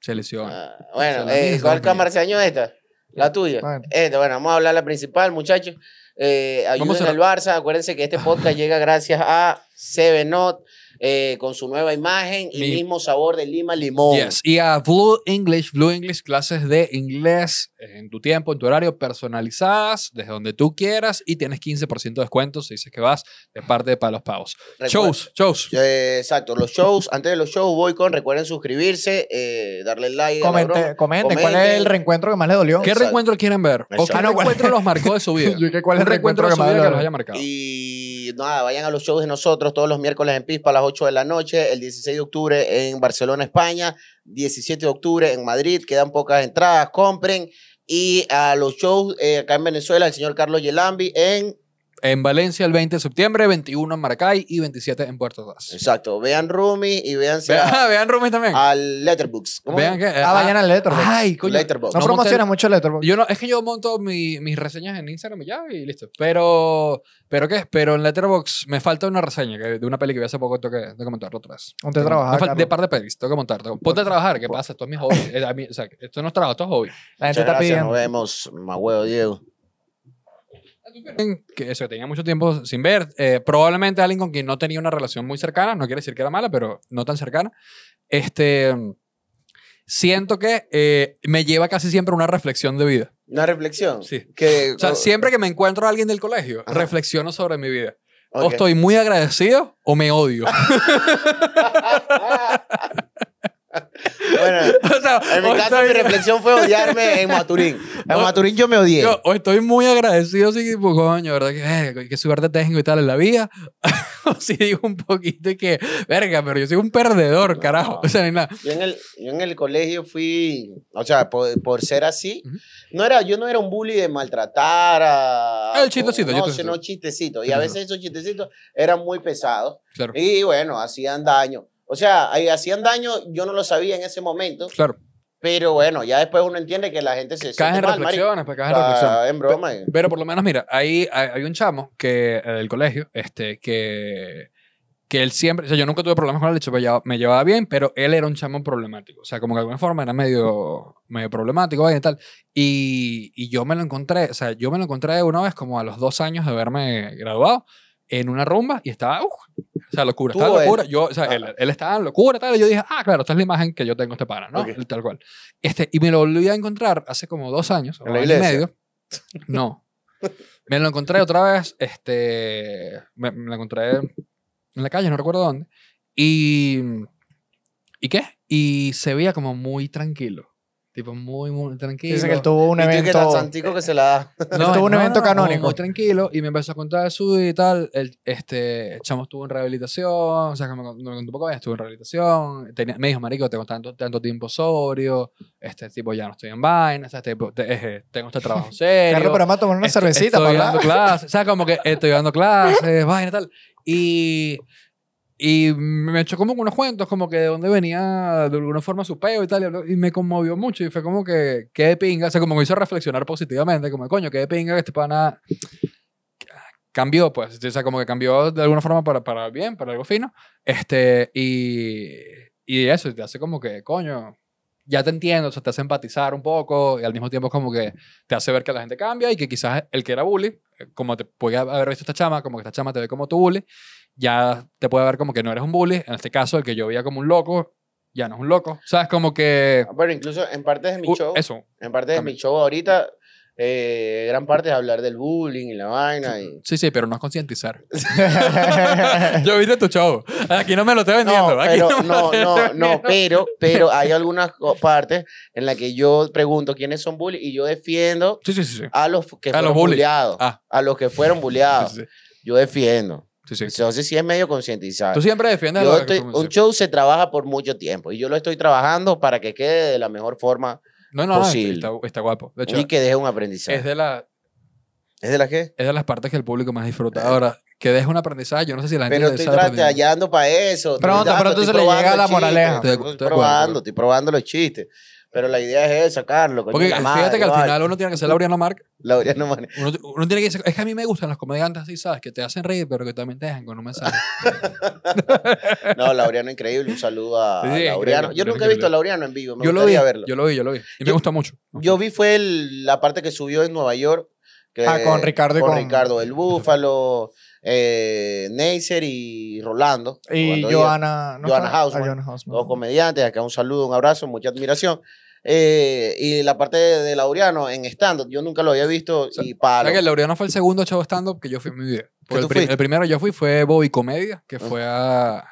Se lesiona. Ah, bueno, eh, ¿cuál cámara se esta? La tuya. bueno, vamos a hablar la principal, muchachos. Eh, ayuden al Barça. Acuérdense que este podcast llega gracias a Sevenot eh, con su nueva imagen y mismo sabor de Lima Limón. Y a Blue English, Blue English, clases de inglés eh, en tu tiempo, en tu horario, personalizadas, desde donde tú quieras y tienes 15% de descuento si dices que vas de parte de Palos Pavos. shows, shows. Eh, exacto, los shows, antes de los shows voy con, recuerden suscribirse, darle like. Comente, comenten, cuál es el reencuentro que más les dolió. ¿Qué reencuentro quieren ver? ¿O qué reencuentro los marcó de su vida? ¿Cuál es el reencuentro, que más que los haya marcado? Y nada, vayan a los shows de nosotros todos los miércoles en PISPA a las 8 de la noche, el 16 de octubre en Barcelona, España, 17 de octubre en Madrid, quedan pocas entradas, compren. Y a los shows eh, acá en Venezuela, el señor Carlos Yelambi en en Valencia el 20 de septiembre, 21 en Maracay y 27 en Puerto Ordaz. Exacto. Vean Rumi y vean vean Rumi también. al Letterbox. Vean que, ah, ah, vayan al Letterbox Ay, coño. No, No promociona mucho Letterbox Yo no, es que yo monto mis reseñas en Instagram y ya y listo. Pero, ¿pero qué? Pero en Letterbox me falta una reseña de una peli que vi hace poco, tengo que, tengo otra vez. Ponte a trabajar, De par de pelis, tengo que montar. Ponte a trabajar, ¿qué pasa? Esto es mi hobby. esto no es trabajo, esto es hobby. La gente Muchas está gracias, pidiendo. Nos vemos, más huevo, Diego que eso, que tenía mucho tiempo sin ver, eh, probablemente alguien con quien no tenía una relación muy cercana, no quiere decir que era mala, pero no tan cercana, este, siento que eh, me lleva casi siempre una reflexión de vida. ¿Una reflexión? Sí. Que, o sea, siempre que me encuentro a alguien del colegio, reflexiono sobre mi vida. O estoy muy agradecido o me odio. Bueno, o sea, en mi caso, mi reflexión fue odiarme en Maturín. En Maturín yo me odié. Yo, estoy muy agradecido, sí, pues, coño, ¿verdad? Que, eh, que suerte tengo y tal en la vida. o si digo un poquito y que, verga, pero yo soy un perdedor, carajo. O sea, ni nada. Yo en, el, yo en el colegio fui, o sea, por, ser así, no era, yo no era un bully de maltratar a. El chistecito, no, yo no, chistecito. Y a veces esos chistecitos eran muy pesados. Y bueno, hacían daño. O sea, ahí hacían daño, yo no lo sabía en ese momento. Claro. Pero bueno, ya después uno entiende que la gente se. mal, en reflexiones, pues, caes en reflexiones. en broma. Eh. Pero, por lo menos, mira, ahí hay, un chamo que, eh, del colegio, este, que que él siempre, o sea, yo nunca tuve problemas con él, de hecho me llevaba, bien, pero él era un chamo problemático, o sea, como que de alguna forma era medio, medio problemático y tal. Y, y yo me lo encontré, o sea, yo me lo encontré una vez como a los dos años de haberme graduado en una rumba y estaba, o sea, locura, estaba locura. Él? Yo, o sea, ah. él, estaba en locura, tal, y yo dije, ah, claro, esta es la imagen que yo tengo este para ¿no? Tal cual. Este, y me lo volví a encontrar hace como dos años, año y medio. No. me lo encontré otra vez, este, me, lo encontré en la calle, no recuerdo dónde, y, ¿y qué? Y se veía como muy tranquilo. Tipo, muy, muy tranquilo. Dice que él tuvo un evento. que tan que se la da. No, tuvo un evento canónico. muy tranquilo. Y me empezó a contar su y tal. El, este, chamo estuvo en rehabilitación. O sea, que me, me contó poco, estuvo en rehabilitación. Tenía, me dijo, marico, tengo tanto, tiempo sobrio. Este tipo, ya no estoy en vaina. Este, o sea, eh, tengo este trabajo serio. Claro, pero más tomar una este, cervecita estoy dando clases. O sea, como que estoy dando clases, vaina y tal. Y y me echó como unos cuentos, como que de dónde venía de alguna forma su peo y tal, y me conmovió mucho, y fue como que, qué de pinga, o sea, como me hizo reflexionar positivamente, como, coño, qué de pinga que este pana cambió, pues, o sea, como que cambió de alguna forma para, para bien, para algo fino, este, y, y eso, te hace como que, coño, ya te entiendo, o sea, te hace empatizar un poco, y al mismo tiempo como que te hace ver que la gente cambia, y que quizás el que era bully, eh, como te podía haber visto esta chama, como que esta chama te ve como tu bully, ya te puede ver como que no eres un bully. En este caso, el que yo veía como un loco, ya no es un loco. ¿Sabes? Como que. Ah, pero incluso en parte de mi uh, show. Eso. En parte de mi show ahorita. Eh, gran parte es hablar del bullying y la vaina. Y... Sí, sí, pero no es concientizar. yo viste tu show. Aquí no me lo estoy vendiendo. No, no, no, pero, pero hay algunas partes en las que yo pregunto quiénes son bullies y yo defiendo sí, sí, sí, a los que a fueron los ah. A los que fueron bulleados. Yo defiendo. Entonces sí es medio concientizado. Tú siempre defiendes Un show se trabaja por mucho tiempo y yo lo estoy trabajando para que quede de la mejor forma no, no, ah, posible. Está, guapo. y que deje un aprendizaje. Es de la... ¿Es de la qué? Es de las partes que el público más disfruta. Eh. Ahora, que deje un aprendizaje, yo no sé si la gente... Pero estoy tratando para eso. Pronto, pronto se le llega la moraleja. Estoy, probando, estoy probando los chistes. Pero la idea es sacarlo Porque fíjate que al final uno tiene que ser Laureano Marc. Laureano Marc. Uno, tiene que ser, es que a mí me gustan las comediantes así, ¿sabes? Que te hacen reír, pero que también te dejan con un mensaje. no, Laureano increíble. Un saludo a, sí, Laureano. Yo nunca he visto a Laureano en vivo. yo lo vi, verlo. Yo lo vi, yo lo vi. Y me gusta mucho. Yo vi fue la parte que subió en Nueva York. ah, con Ricardo y con, con... Ricardo del Búfalo. Eh, Neisser y Rolando. Y Joana, no, Johanna ah, Dos comediantes. Acá un saludo, un abrazo, mucha admiración. Eh, y la parte de, Laureano en stand-up. Yo nunca lo había visto y para. que Laureano fue el segundo chavo stand-up que yo fui muy bien pues El, primero yo fui fue Bobby Comedia, que ah. fue a,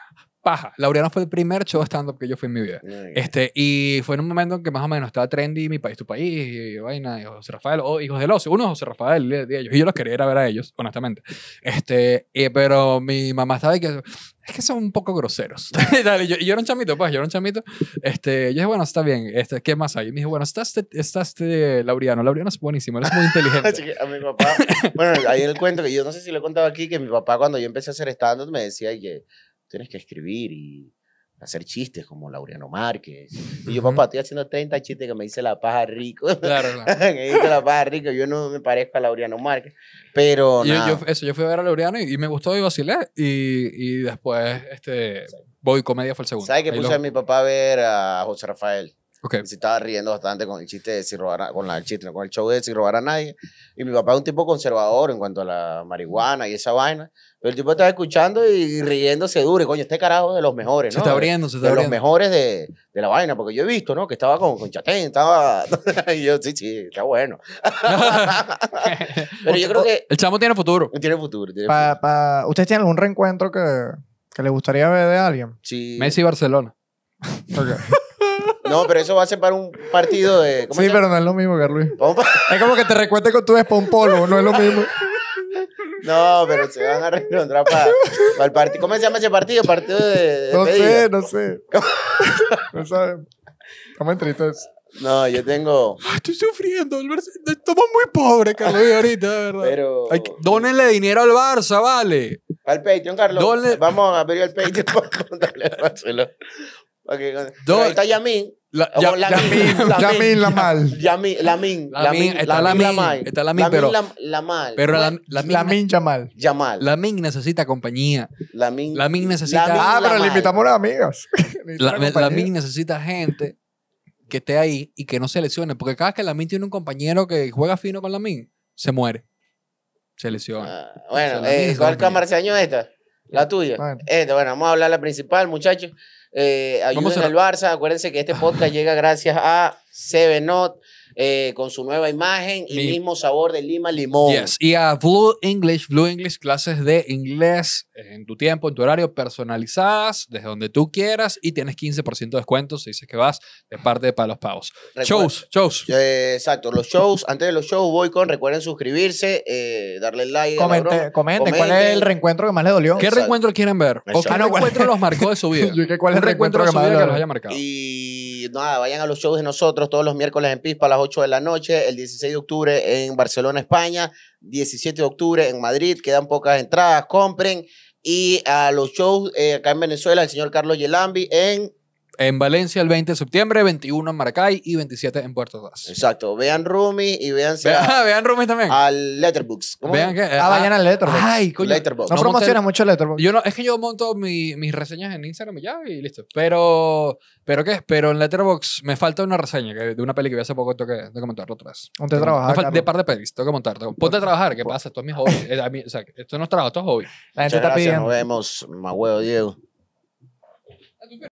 paja. Laureano fue el primer show stand-up que yo fui en mi vida. Este, y fue en un momento en que más o menos estaba trendy Mi País, Tu País, y, vaina, José Rafael, o Hijos de los, Uno José Rafael Y yo los quería ir a ver a ellos, honestamente. Este, eh, pero mi mamá estaba ahí que... Es que son un poco groseros. Y yo, yo, era un chamito, pues, yo era un chamito. Este, yo dije, bueno, está bien, este, ¿qué más hay? Y me dijo, bueno, estás, este, estás este Laureano. Laureano es buenísimo, él es muy inteligente. a mi papá, bueno, ahí el cuento que yo no sé si lo he contado aquí, que mi papá cuando yo empecé a hacer stand-up me decía que tienes que escribir y hacer chistes como Laureano Márquez. Y yo, papá, estoy haciendo 30 chistes que me dice la paja rico. Claro, claro. me dice la paja rico. Yo no me parezco a Laureano Márquez. Pero. Yo, yo, eso, yo fui a ver a Laureano y, me gustó y vacilé. Y, después, este. Voy, comedia fue el segundo. ¿Sabes qué puse a mi papá a ver a José Rafael? Okay. se estaba riendo bastante con el chiste de si robar con la, el chiste, con el show de si robar a nadie. Y mi papá es un tipo conservador en cuanto a la marihuana y esa vaina. Pero el tipo estaba escuchando y riéndose duro. Y coño, este carajo de los mejores, ¿no? Se está abriendo, se está abriendo. De los mejores de, de, la vaina, porque yo he visto, ¿no? Que estaba con, con estaba. y yo, sí, sí, está bueno. Pero yo creo que. El chamo tiene futuro. Tiene futuro. Tiene ¿Ustedes tienen algún reencuentro que, que les gustaría ver de alguien? Sí. Messi Barcelona. okay. No, pero eso va a ser para un partido de. sí, pero no es lo mismo, Carlos. Es como que te recuerde con tu Pompolo, no es lo mismo. No, pero se van a reencontrar para, el partido. ¿Cómo se llama ese partido? Partido de. no sé, no sé. no sabemos. Estamos No, yo tengo. Ah, estoy sufriendo. El Barça... Estamos muy pobres, Carlos, ahorita, de verdad. Pero. Dónenle dinero al Barça, vale. Al Patreon, Carlos. Vamos a abrir el Patreon para contarle a Barcelona. Okay. Don... Ahí está Yamín. La, ya, o La Lamin, Ya min la min está la min, Está min pero mal Pero ya mal la min necesita compañía. la min necesita Ah, pero le invitamos a las amigas. MIN necesita gente que esté ahí y que no se lesione, porque cada vez que la min tiene un compañero que juega fino con la min se muere. Se lesiona. Ah, bueno, eh, ¿cuál cámara se esta? La tuya. Bueno. bueno, vamos a hablar la principal, muchachos. Eh, en al Barça. Acuérdense que este podcast llega gracias a Sevenot. Eh, con su nueva imagen y mismo sabor de Lima Limón. Y a Blue English, Blue English, clases de inglés en tu tiempo, en tu horario, personalizadas, desde donde tú quieras y tienes 15% de descuento si dices que vas de parte de Palos Pavos. shows, shows. Eh, exacto, los shows, antes de los shows voy con, recuerden suscribirse, eh, darle like. comenten, cuál es el reencuentro que más les dolió. ¿Qué reencuentro quieren ver? ¿O qué ah, reencuentro los marcó de su vida? ¿Cuál es el reencuentro, que más que los haya marcado? Y nada, vayan a los shows de nosotros todos los miércoles en PIS para las 8 de la noche, el 16 de octubre en Barcelona, España, 17 de octubre en Madrid, quedan pocas entradas, compren. Y a los shows eh, acá en Venezuela, el señor Carlos Yelambi en en Valencia el 20 de septiembre, 21 en Maracay y 27 en Puerto Ordaz. Exacto. Vean Rumi y vean. Vean, vean Rumi también. Al Letterbox. Vean que, ah, vayan ah, al Letterbox. Ay, coño. No, no promociona mucho Letterbox. Yo es que yo monto mis reseñas en Instagram y ya y listo. Pero, ¿pero qué? Pero en Letterbox me falta una reseña de una peli que vi hace poco, tengo que, tengo que otra vez. Ponte a trabajar. de par de pelis, tengo que montar. ponte a trabajar, ¿qué pues. pasa? Esto es mi hobby. o esto no es trabajo, esto es hobby. La gente Muchas está pidiendo. Nos vemos, más huevo, Diego.